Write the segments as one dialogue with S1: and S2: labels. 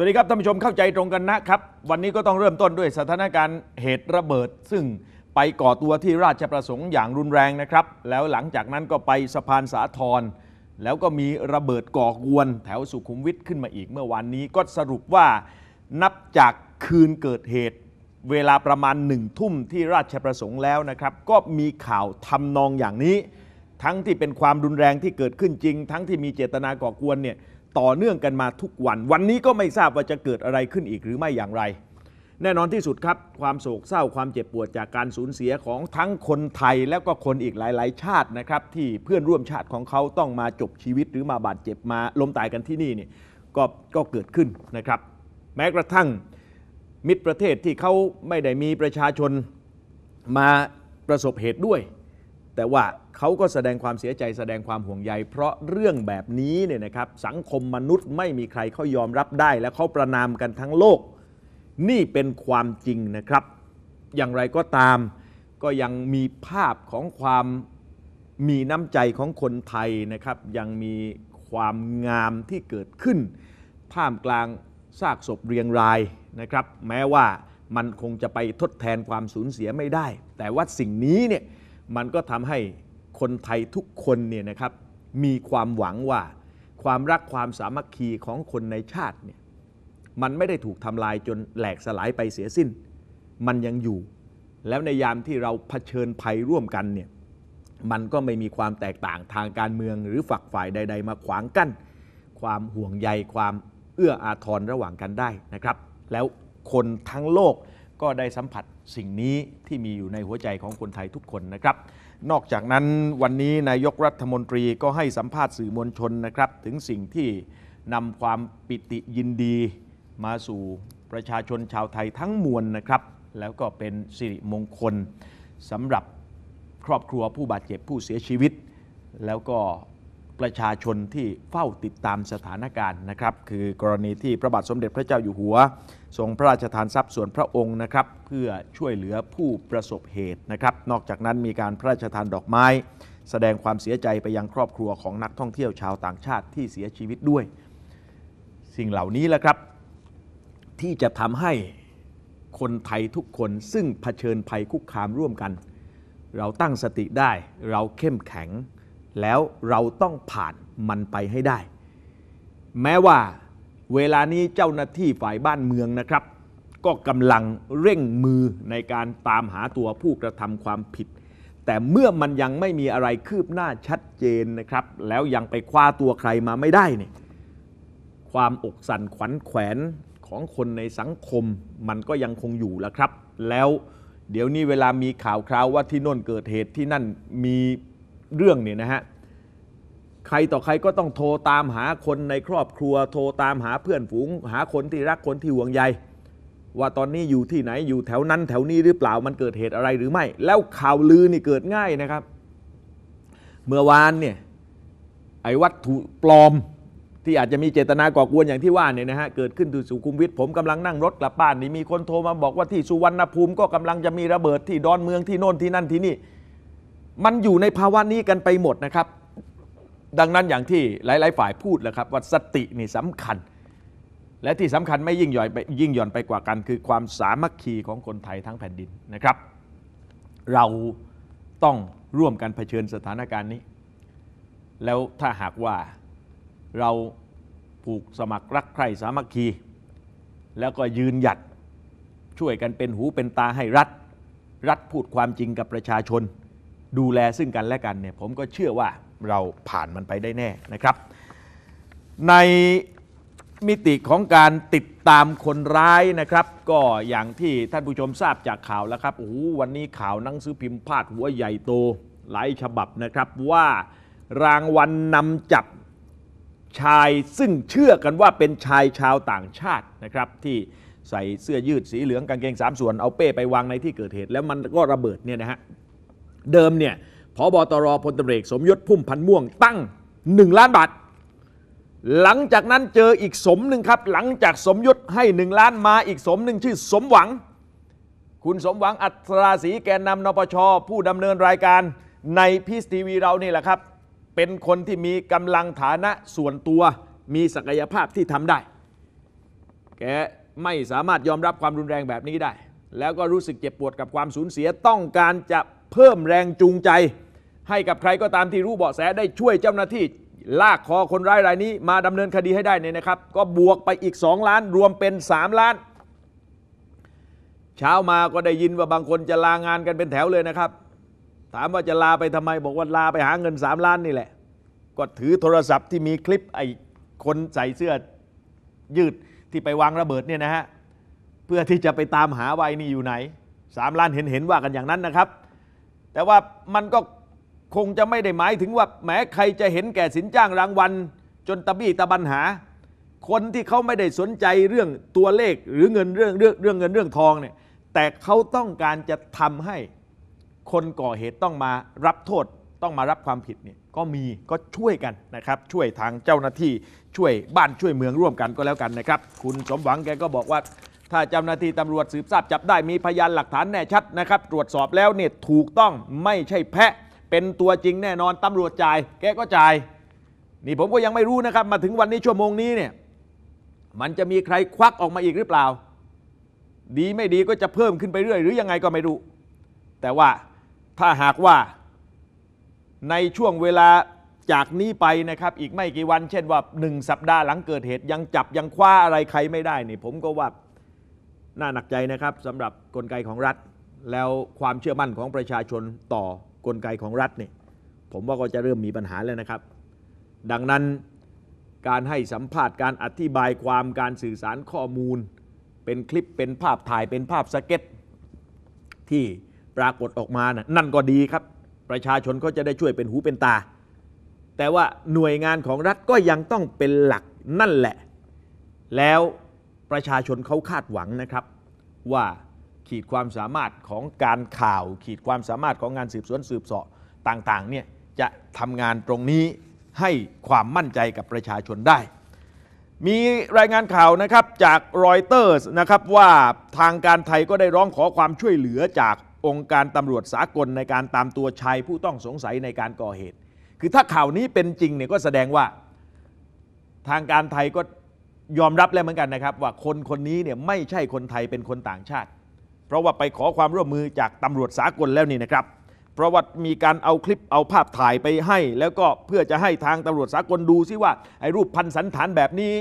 S1: วัสดีครับท่านผู้ชมเข้าใจตรงกันนะครับ วันนี้ก็ต้องเริ่มต้นด้วยสถานการณ์เหตุระเบิด ซึ่งไปก่อตัวที่ราชประสงค์อย่างรุนแรงนะครับ แล้วหลังจากนั้นก็ไปสะพานสาทรแล้วก็มีระเบิดก่อกวน แถวสุขุมวิทขึ้นมาอีกเมื่อวานนี้ก็สรุปว่านับจากคืนเกิดเหตุ เวลาประมาณหนึ่งทุ่มที่ราชประสงค์แล้วนะครับ ก็มีข่าวทำนองอย่างนี้ ทั้งที่เป็นความรุนแรงที่เกิดขึ้นจริง ทั้งที่มีเจตนาก่อกวนเนี่ยต่อเนื่องกันมาทุกวัน วันนี้ก็ไม่ทราบว่าจะเกิดอะไรขึ้นอีกหรือไม่อย่างไร แน่นอนที่สุดครับความโศกเศร้าความเจ็บปวดจากการสูญเสียของทั้งคนไทย แล้วก็คนอีกหลายๆ ชาตินะครับที่เพื่อนร่วมชาติของเขาต้องมาจบชีวิต หรือมาบาดเจ็บมาล้มตายกันที่นี่นี่ก็ก็เกิดขึ้นนะครับ แม้กระทั่งมิตรประเทศที่เขาไม่ได้มีประชาชนมาประสบเหตุด้วย แต่ว่าเขาก็แสดงความเสียใจ แสดงความห่วงใยเพราะเรื่องแบบนี้เนี่ยนะครับสังคมมนุษย์ ไม่มีใครเขายอมรับได้ และเขาประนามกันทั้งโลก นี่เป็นความจริงนะครับ อย่างไรก็ตามก็ยังมีภาพของความมีน้ำใจของคนไทยนะครับ ยังมีความงามที่เกิดขึ้นท่ามกลางซากศพเรียงรายนะครับ แม้ว่ามันคงจะไปทดแทนความสูญเสียไม่ได้ แต่ว่าสิ่งนี้เนี่ยมันก็ทำให้คนไทยทุกคนเนี่ยนะครับมีความหวังว่าความรักความสามัคคีของคนในชาติเนี่ยมันไม่ได้ถูกทำลายจนแหลกสลายไปเสียสิ้นมันยังอยู่ แล้วในยามที่เราเผชิญภัยร่วมกันเนี่ยมันก็ไม่มีความแตกต่างทางการเมืองหรือฝักฝ่ายใดๆมาขวางกัน้นความห่วงใยความเอื้ออาทรระหว่างกันได้นะครับ แล้วคนทั้งโลกก็ได้สัมผัสสิ่งนี้ที่มีอยู่ในหัวใจของคนไทยทุกคนนะครับนอกจากนั้นวันนี้นายกรัฐมนตรีก็ให้สัมภาษณ์สื่อมวลชนนะครับ ถึงสิ่งที่นำความปิติยินดีมาสู่ประชาชนชาวไทยทั้งมวลนะครับ แล้วก็เป็นสิริมงคลสำหรับครอบครัวผู้บาดเจ็บผู้เสียชีวิต แล้วก็ประชาชนที่เฝ้าติดตามสถานการณ์นะครับ คือกรณีที่พระบาทสมเด็จพระเจ้าอยู่หัวทรงพระราชทานทรัพย์ส่วนพระองค์นะครับ เพื่อช่วยเหลือผู้ประสบเหตุนะครับ นอกจากนั้นมีการพระราชทานดอกไม้ แสดงความเสียใจไปยังครอบครัวของนักท่องเที่ยวชาวต่างชาติที่เสียชีวิตด้วย สิ่งเหล่านี้แหละครับ ที่จะทำให้คนไทยทุกคนซึ่งเผชิญภัยคุกคามร่วมกัน เราตั้งสติได้เราเข้มแข็ง แล้วเราต้องผ่านมันไปให้ได้ แม้ว่าเวลานี้เจ้าหน้าที่ฝ่ายบ้านเมืองนะครับ ก็กำลังเร่งมือในการตามหาตัวผู้กระทำความผิด แต่เมื่อมันยังไม่มีอะไรคืบหน้าชัดเจนนะครับ แล้วยังไปคว้าตัวใครมาไม่ได้เนี่ยความอกสั่นขวัญแขวนของคนในสังคมมันก็ยังคงอยู่และครับ แล้วเดี๋ยวนี้เวลามีข่าวคราวว่าที่น่นเกิดเหตุที่นั่นมีเรื่องเนี่ยนะฮะใครต่อใครก็ต้องโทรตามหาคนในครอบครัวโทรตามหาเพื่อนฝูงหาคนที่รักคนที่ห่วงใยว่าตอนนี้อยู่ที่ไหนอยู่แถวนั้นแถวนี้หรือเปล่ามันเกิดเหตุอะไรหรือไม่ แล้วข่าวลือนี่เกิดง่ายนะครับ เมื่อวานเนี่ยไอ้วัตถุปลอมที่อาจจะมีเจตนาก่อกวนอย่างที่ว่าเนี่ยนะฮะเกิดขึ้นที่สุขุมวิทผมกำลังนั่งรถกลับบ้านนี่มีคนโทรมาบอกว่าที่สุวรรณภูมิก็กำลังจะมีระเบิดที่ดอนเมืองที่โน่นที่นั่นที่นี่ มันอยู่ในภาวะนี้กันไปหมดนะครับดังนั้นอย่างที่หลาย ๆ ฝ่ายพูดแล้วครับ ว่าสตินี่สำคัญ และที่สำคัญไม่ยิ่งหย่อนไปยิ่งหย่อนไปกว่ากัน คือความสามัคคีของคนไทยทั้งแผ่นดินนะครับ เราต้องร่วมกันเผชิญสถานการณ์นี้ แล้วถ้าหากว่าเราผูกสมัครรักใคร่สามัคคี แล้วก็ยืนหยัดช่วยกันเป็นหูเป็นตาให้รัฐ รัฐพูดความจริงกับประชาชน ดูแลซึ่งกันและกันเนี่ยผมก็เชื่อว่าเราผ่านมันไปได้แน่นะครับ ในมิติของการติดตามคนร้ายนะครับ ก็อย่างที่ท่านผู้ชมทราบจากข่าวแล้วครับโอ้โหวันนี้ข่าวหนังสือพิมพ์พาด หัวใหญ่โตหลายฉบับนะครับว่ารางวัลนนำจับชายซึ่งเชื่อกันว่าเป็นชายชาวต่างชาตินะครับ ที่ใส่เสื้อยืดสีเหลืองกางเกงสามส่วนเอาเป้ไปวางในที่เกิดเหตุแล้วมันก็ระเบิดเนี่ยนะฮะเดิมเนี่ยพบตรพลตเอกสมยศพุ่มพันม่วงตั้ง 1 ล้านบาท หลังจากนั้นเจออีกสมหนึ่งครับ หลังจากสมยศให้ 1 ล้านมาอีกสมหนึ่งชื่อสมหวัง คุณสมหวังอัตราศีแกนนำนปชผู้ดำเนินรายการในพีซทีวีเรานี่แหละครับ เป็นคนที่มีกำลังฐานะส่วนตัวมีศักยภาพที่ทำได้ แกไม่สามารถยอมรับความรุนแรงแบบนี้ได้ แล้วก็รู้สึกเจ็บปวดกับความสูญเสียต้องการจะเพิ่มแรงจูงใจให้กับใครก็ตามที่รู้เบาะแสได้ช่วยเจ้าหน้าที่ลากคอคนร้ายรายนี้ มาดำเนินคดีให้ได้เนี่ยนะครับ ก็บวกไปอีก 2 ล้านรวมเป็น 3 ล้าน เช้ามาก็ได้ยินว่าบางคนจะลางานกันเป็นแถวเลยนะครับ ถามว่าจะลาไปทำไมบอกว่าลาไปหาเงิน 3 ล้านนี่แหละ ก็ถือโทรศัพท์ที่มีคลิปไอ้คนใส่เสื้อยืดที่ไปวางระเบิดเนี่ยนะฮะเพื่อที่จะไปตามหาวัยนี่อยู่ไหน 3 ล้านเห็นเห็นว่ากันอย่างนั้นนะครับ แต่ว่ามันก็คงจะไม่ได้หมายถึงว่าแม้ใครจะเห็นแก่สินจ้างรางวัล จนตะบี้ตะบันหา คนที่เขาไม่ได้สนใจเรื่องตัวเลขหรือเงินเรื่องเรื่องเรื่องเงินเรื่องทองเนี่ยแต่เขาต้องการจะทำให้คนก่อเหตุต้องมารับโทษต้องมารับความผิดเนี่ยก็มีก็ช่วยกันนะครับช่วยทางเจ้าหน้าที่ช่วยบ้านช่วยเมืองร่วมกันก็แล้วกันนะครับคุณสมหวังแกก็บอกว่า ถ้าเจ้าหน้าที่ตำรวจสืบทราบจับได้มีพยานหลักฐานแน่ชัดนะครับ ตรวจสอบแล้วเนี่ยถูกต้องไม่ใช่แพะเป็นตัวจริงแน่นอนตำรวจจ่าย แกก็จ่ายนี่ผมก็ยังไม่รู้นะครับ มาถึงวันนี้ ชั่วโมงนี้เนี่ยมันจะมีใครควักออกมาอีกหรือเปล่า ดีไม่ดีก็จะเพิ่มขึ้นไปเรื่อย หรือยังไงก็ไม่รู้ แต่ว่าถ้าหากว่าในช่วงเวลาจากนี้ไปนะครับอีกไม่กี่วัน เช่นว่าหนึ่งสัปดาห์หลังเกิดเหตุ ยังจับยังคว้าอะไรใครไม่ได้ นี่ผมก็ว่าน่าหนักใจนะครับสำหรับกลไกของรัฐ แล้วความเชื่อมั่นของประชาชนต่อกลไกของรัฐเนี่ยผมว่าก็จะเริ่มมีปัญหาแล้วนะครับ ดังนั้นการให้สัมภาษณ์การอธิบายความการสื่อสารข้อมูล เป็นคลิปเป็นภาพถ่ายเป็นภาพสเก็ตที่ปรากฏออกมานะนั่นก็ดีครับ ประชาชนก็จะได้ช่วยเป็นหูเป็นตา แต่ว่าหน่วยงานของรัฐก็ยังต้องเป็นหลักนั่นแหละ แล้วประชาชนเขาคาดหวังนะครับว่าขีดความสามารถของการข่าวขีดความสามารถของงานสืบสวนสืบสอบต่างๆเนี่ยจะทำงานตรงนี้ให้ความมั่นใจกับประชาชนได้ มีรายงานข่าวนะครับจากรอยเตอร์สนะครับว่าทางการไทยก็ได้ร้องขอความช่วยเหลือจากองค์การตำรวจสากลในการตามตัวชายผู้ต้องสงสัยในการก่อเหตุคือถ้าข่าวนี้เป็นจริงเนี่ยก็แสดงว่าทางการไทยก็ยอมรับแล้วเหมือนกันนะครับว่าคนคนนี้เนี่ยไม่ใช่คนไทยเป็นคนต่างชาติเพราะว่าไปขอความร่วมมือจากตำรวจสากลแล้วนี่นะครับ เพราะว่ามีการเอาคลิปเอาภาพถ่ายไปให้ แล้วก็เพื่อจะให้ทางตำรวจสากลดูซิว่าไอ้รูปพันสันฐานแบบนี้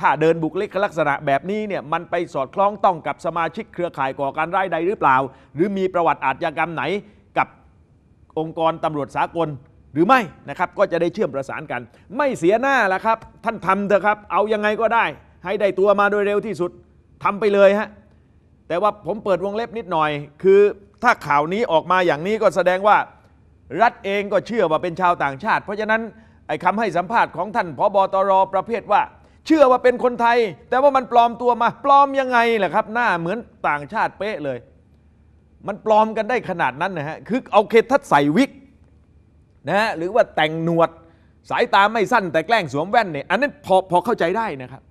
S1: ถ้าเดินบุกลิกลักษณะแบบนี้เนี่ยมันไปสอดคล้องต้องกับสมาชิกเครือข่ายก่อการร้ายใดหรือเปล่า หรือมีประวัติอาชญากรรมไหนกับองค์กรตำรวจสากลหรือไม่นะครับก็จะได้เชื่อมประสานกัน ไม่เสียหน้าละครับ ท่านทำเถอะครับ เอายังไงก็ได้ ให้ได้ตัวมาโดยเร็วที่สุดทำไปเลยฮะแต่ว่าผมเปิดวงเล็บนิดหน่อย คือถ้าข่าวนี้ออกมาอย่างนี้ก็แสดงว่า รัฐเองก็เชื่อว่าเป็นชาวต่างชาติ เพราะฉะนั้นไอ้คำให้สัมภาษณ์ของท่านพบตรประเภทว่า เชื่อว่าเป็นคนไทยแต่ว่ามันปลอมตัวมา ปลอมยังไงล่ะครับหน้าเหมือนต่างชาติเป๊ะเลย มันปลอมกันได้ขนาดนั้นนะฮะคือเอาเคทัดใส่วิกนะฮะหรือว่าแต่งหนวดสายตาไม่สั้นแต่แกล้งสวมแว่นเนี่ยอันนั้นพอพอเข้าใจได้นะครับ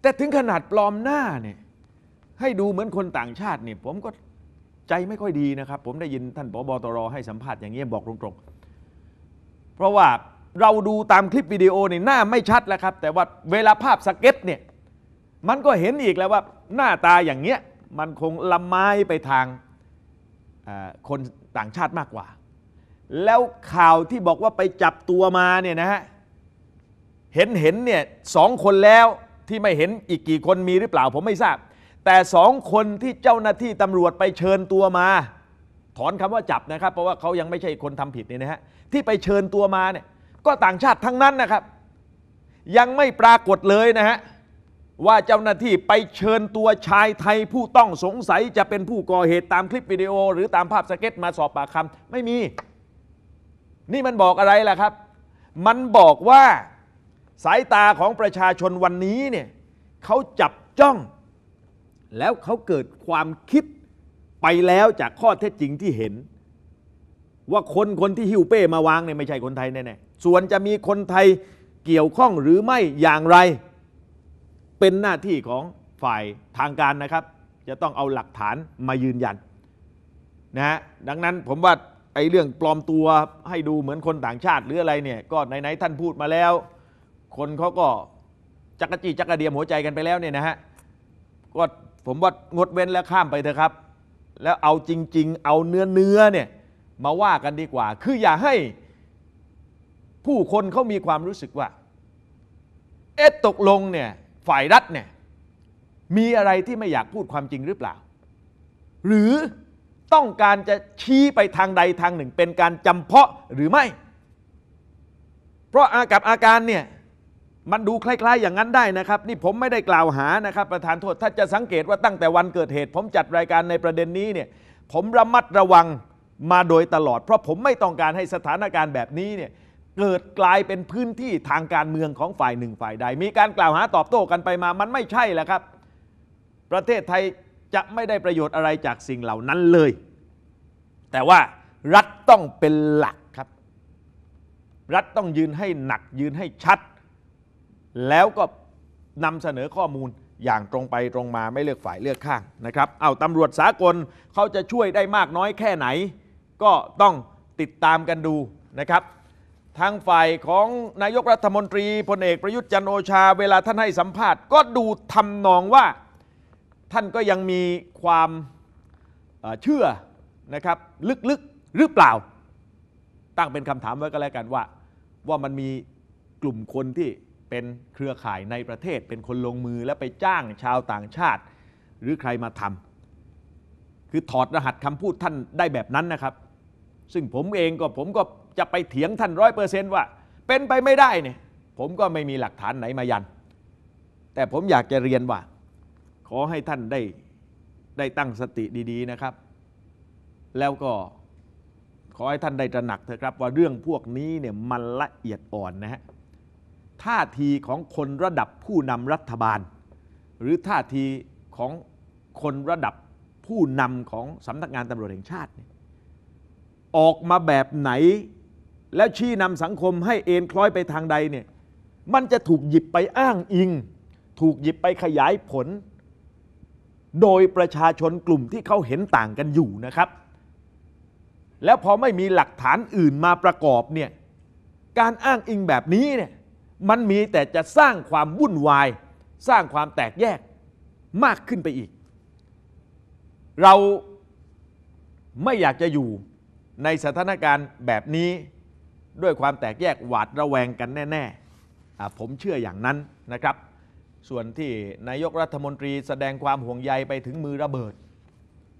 S1: แต่ถึงขนาดปลอมหน้าเนี่ยให้ดูเหมือนคนต่างชาติเนี่ยผมก็ใจไม่ค่อยดีนะครับ ผมได้ยินท่านผบตรให้สัมภาษณ์อย่างเงี้ยบอกตรงๆ เพราะว่าเราดูตามคลิปวิดีโอเนี่ยหน้าไม่ชัดแล้วครับ แต่ว่าเวลาภาพสเก็ตเนี่ยมันก็เห็นอีกแล้วว่า หน้าตาอย่างเงี้ยมันคงละไม้ไปทางคนต่างชาติมากกว่า แล้วข่าวที่บอกว่าไปจับตัวมาเนี่ยนะฮะเห็นเห็นเนี่ยสองคนแล้วที่ไม่เห็นอีกกี่คนมีหรือเปล่า ผมไม่ทราบแต่สองคนที่เจ้าหน้าที่ตำรวจไปเชิญตัวมา ถอนคำว่าจับนะครับ เพราะว่าเขายังไม่ใช่คนทำผิดนี่นะฮะที่ไปเชิญตัวมาเนี่ยก็ต่างชาติทั้งนั้นนะครับ ยังไม่ปรากฏเลยนะฮะว่าเจ้าหน้าที่ไปเชิญตัวชายไทย ผู้ต้องสงสัยจะเป็นผู้ก่อเหตุตามคลิปวิดีโอ หรือตามภาพสเก็ตมาสอบปากคำไม่มี นี่มันบอกอะไรล่ะครับ มันบอกว่าสายตาของประชาชนวันนี้เนี่ยเขาจับจ้องแล้วเขาเกิดความคิดไปแล้วจากข้อเท็จจริงที่เห็น ว่าคนคนที่หิวเป้มาวางเนี่ยไม่ใช่คนไทยแน่ๆส่วนจะมีคนไทยเกี่ยวข้องหรือไม่อย่างไรเป็นหน้าที่ของฝ่ายทางการนะครับ จะต้องเอาหลักฐานมายืนยันนะฮะดังนั้นผมว่าไอ้เรื่องปลอมตัวให้ดูเหมือนคนต่างชาติหรืออะไรเนี่ยก็ไหนๆท่านพูดมาแล้วคนเขาก็จักรจีจักรเดียมหัวใจกันไปแล้วเนี่ยนะฮะก็ผมว่างดเว้นและข้ามไปเถอะครับ แล้วเอาจริงๆ เอาเนื้อเนื้อเนี่ยมาว่ากันดีกว่า คืออย่าให้ผู้คนเขามีความรู้สึกว่า เอตกลงเนี่ยฝ่ายรัฐเนี่ยมีอะไรที่ไม่อยากพูดความจริงหรือเปล่า หรือต้องการจะชี้ไปทางใดทางหนึ่ง เป็นการจำเพาะหรือไม่ เพราะอากับอาการเนี่ยมันดูคล้าย ๆ อย่างนั้นได้นะครับ นี่ผมไม่ได้กล่าวหานะครับ ประธานโทษถ้าจะสังเกตว่าตั้งแต่วันเกิดเหตุ ผมจัดรายการในประเด็นนี้เนี่ยผมระมัดระวังมาโดยตลอด เพราะผมไม่ต้องการให้สถานการณ์แบบนี้เนี่ยเกิดกลายเป็นพื้นที่ทางการเมืองของฝ่ายหนึ่งฝ่ายใด มีการกล่าวหาตอบโต้กันไปมามันไม่ใช่แหละครับ ประเทศไทยจะไม่ได้ประโยชน์อะไรจากสิ่งเหล่านั้นเลย แต่ว่ารัฐต้องเป็นหลักครับ รัฐต้องยืนให้หนักยืนให้ชัดแล้วก็นำเสนอข้อมูลอย่างตรงไปตรงมาไม่เลือกฝ่ายเลือกข้างนะครับ เอาตำรวจสากลเขาจะช่วยได้มากน้อยแค่ไหน ก็ต้องติดตามกันดูนะครับทางฝ่ายของนายกรัฐมนตรีพลเอกประยุทธ์จันโอชาเวลาท่านให้สัมภาษณ์ก็ดูทำนองว่า ท่านก็ยังมีความเชื่อนะครับลึกๆหรือเปล่า ตั้งเป็นคำถามไว้ก็แล้วกันว่า ว่ามันมีกลุ่มคนที่เป็นเครือข่ายในประเทศเป็นคนลงมือและไปจ้างชาวต่างชาติ หรือใครมาทำคือถอดรหัสคำพูดท่านได้แบบนั้นนะครับ ซึ่งผมเองก็ผมก็จะไปเถียงท่านร้อยเปอร์เซนต์ว่าเป็นไปไม่ได้เนี่ยผมก็ไม่มีหลักฐานไหนมายัน แต่ผมอยากจะเรียนว่า ขอให้ท่านได้ได้ตั้งสติดี ๆนะครับ แล้วก็ขอให้ท่านได้ตระหนักเถอะครับว่าเรื่องพวกนี้เนี่ยมันละเอียดอ่อนนะฮะท่าทีของคนระดับผู้นำรัฐบาล หรือท่าทีของคนระดับผู้นำของสำนักงานตำรวจแห่งชาติออกมาแบบไหนแล้วชี้นำสังคมให้เอ็นคล้อยไปทางใดเนี่ยมันจะถูกหยิบไปอ้างอิง ถูกหยิบไปขยายผล โดยประชาชนกลุ่มที่เขาเห็นต่างกันอยู่นะครับ แล้วพอไม่มีหลักฐานอื่นมาประกอบเนี่ยการอ้างอิงแบบนี้เนี่ยมันมีแต่จะสร้างความวุ่นวาย สร้างความแตกแยกมากขึ้นไปอีก เราไม่อยากจะอยู่ในสถานการณ์แบบนี้ด้วยความแตกแยกหวาดระแวงกันแน่ๆ ผมเชื่ออย่างนั้นนะครับ ส่วนที่นายกรัฐมนตรีแสดงความห่วงใยไปถึงมือระเบิด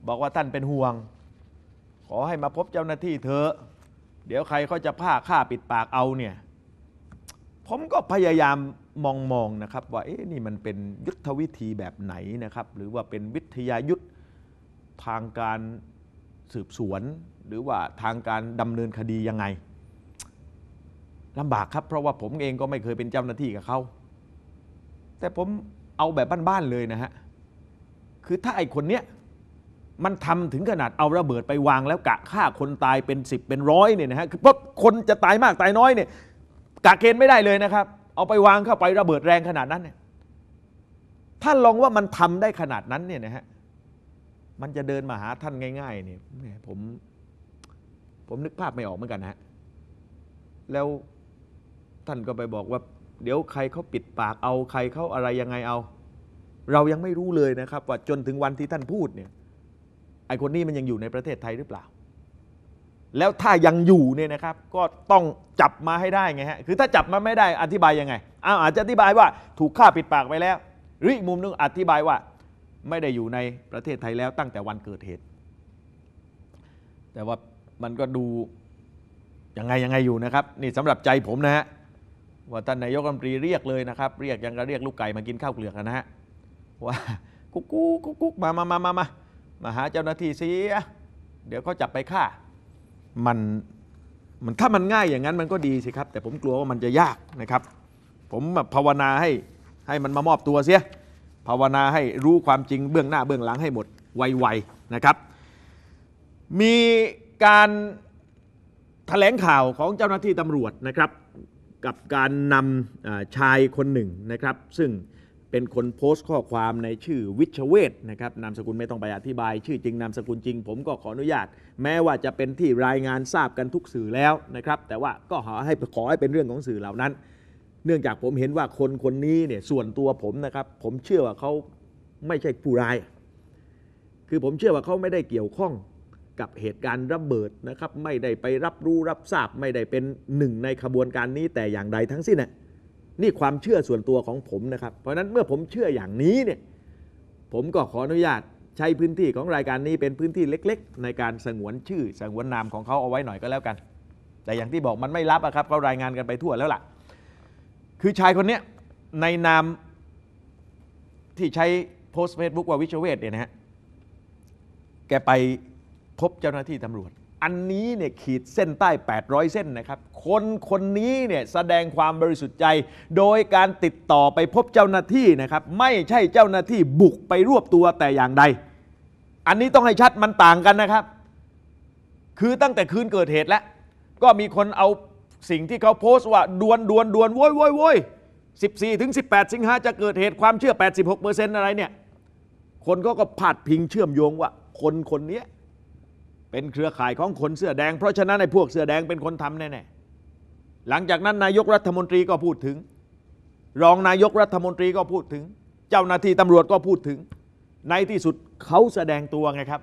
S1: บอกว่าท่านเป็นห่วง ขอให้มาพบเจ้าหน้าที่เถอะเดี๋ยวใครเขาจะผ้าฆ่าปิดปากเอาเนี่ยผมก็พยายามมองมองนะครับว่าเอ๊ะนี่มันเป็นยุทธวิธีแบบไหนนะครับหรือว่าเป็นวิทยายุทธทางการสืบสวน หรือว่าทางการดำเนินคดียังไงลำบากครับเพราะว่าผมเองก็ไม่เคยเป็นเจ้าหน้าที่กับเขาแต่ผมเอาแบบบ้านๆเลยนะฮะคือถ้าไอ้คนเนี้ยมันทำถึงขนาดเอาระเบิดไปวาง แล้วกะฆ่าคนตายเป็นสิบเป็นร้อยเนี่ยนะฮะคือเพราะคนจะตายมากตายน้อยเนี่ยกกเกณฑ์ไม่ได้เลยนะครับ เอาไปวางเข้าไประเบิดแรงขนาดนั้นเนี่ยท่านลองว่ามันทำได้ขนาดนั้นเนี่ยนะฮะ มันจะเดินมาหาท่านง่ายๆเนี่ยผม ผมนึกภาพไม่ออกเหมือนกันนะฮะ แล้วท่านก็ไปบอกว่า เดี๋ยวใครเขาปิดปากเอาใครเขาอะไรยังไงเอา เรายังไม่รู้เลยนะครับว่าจนถึงวันที่ท่านพูดเนี่ยไอคนนี้มันยังอยู่ในประเทศไทยหรือเปล่าแล้วถ้ายังอยู่เนี่ยนะครับก็ต้องจับมาให้ได้ไงฮะคือถ้าจับมาไม่ได้อธิบายยังไงอ้าวอาจจะอธิบายว่าถูกฆ่าปิดปากไปแล้ว หรือมุมนึงอธิบายว่า ไม่ได้อยู่ในประเทศไทยแล้ว ตั้งแต่วันเกิดเหตุ แต่ว่ามันก็ดูยังไงยังไงอยู่นะครับ นี่สำหรับใจผมนะฮะว่าท่านนายกรัฐมนตรีเรียกเลยนะครับ เรียก ยังก็เรียกลูกไก่มากินข้าวเกลือกนะฮะว่ากุ๊กกุ๊กกุ๊กมามามามามามาหาเจ้าหน้าที่เสียเดี๋ยวเขาจับไปฆ่ามันมันถ้ามันง่ายอย่างนั้นมันก็ดีสิครับ แต่ผมกลัวว่ามันจะยากนะครับ ผมภาวนาให้ให้มันมามอบตัวเสีย ภาวนาให้รู้ความจริงเบื้องหน้าเบื้องหลังให้หมดไวๆนะครับ มีการแถลงข่าวของเจ้าหน้าที่ตำรวจนะครับ กับการนำชายคนหนึ่งนะครับซึ่งเป็นคนโพสต์ข้อความในชื่อวิชเวทนะครับนามสกุลไม่ต้องไปอธิบาย ชื่อจริงนามสกุลจริง ผมก็ขออนุญาต แม้ว่าจะเป็นที่รายงานทราบกันทุกสื่อแล้วนะครับแต่ว่าก็ขอให้ขอให้เป็นเรื่องของสื่อเหล่านั้น เนื่องจากผมเห็นว่าคนคนนี้เนี่ยส่วนตัวผมนะครับผมเชื่อว่าเขาไม่ใช่ผู้ร้าย คือผมเชื่อว่าเขาไม่ได้เกี่ยวข้องกับเหตุการณ์ระเบิดนะครับไม่ได้ไปรับรู้รับทราบไม่ได้เป็นหนึ่งในขบวนการนี้ แต่อย่างใดทั้งสิ้นนะนี่ ความเชื่อส่วนตัวของผมนะครับ เพราะนั้นเมื่อผมเชื่ออย่างนี้เนี่ย ผมก็ขออนุญาตใช้พื้นที่ของรายการนี้เป็นพื้นที่เล็ก ๆ ในการสงวนชื่อสงวนนามของเขาเอาไว้หน่อยก็แล้วกัน แต่อย่างที่บอกมันไม่รับอะครับเขารายงานกันไปทั่วแล้วล่ะ คือชายคนเนี้ยในนาม ที่ใช้โพสต์เฟซบุ๊กว่าวิชเวทเนี่ยนะฮะ แกไปพบเจ้าหน้าที่ตำรวจอันนี้เนี่ยขีดเส้นใต้ 800 เส้นนะครับ คนคนนี้เนี่ยแสดงความบริสุทธิ์ใจ โดยการติดต่อไปพบเจ้าหน้าที่นะครับไม่ใช่เจ้าหน้าที่บุกไปรวบตัวแต่อย่างใด อันนี้ต้องให้ชัดมันต่างกันนะครับ คือตั้งแต่คืนเกิดเหตุแล้ว ก็มีคนเอาสิ่งที่เขาโพสต์ว่าดวนดวนดวนโว้ยโว้ยโว้ย14 ถึง 18สิงหาจะเกิดเหตุความเชื่อ 86%อะไรเนี่ยคนก็ก็พาดพิงเชื่อมโยงว่าคนคนนี้เป็นเครือข่ายของคนเสื้อแดง เพราะฉะนั้นในพวกเสื้อแดงเป็นคนทำแน่ๆหลังจากนั้นนายกรัฐมนตรีก็พูดถึงรองนายกรัฐมนตรีก็พูดถึงเจ้าหน้าที่ตำรวจก็พูดถึง ในที่สุดเขาแสดงตัวไงครับ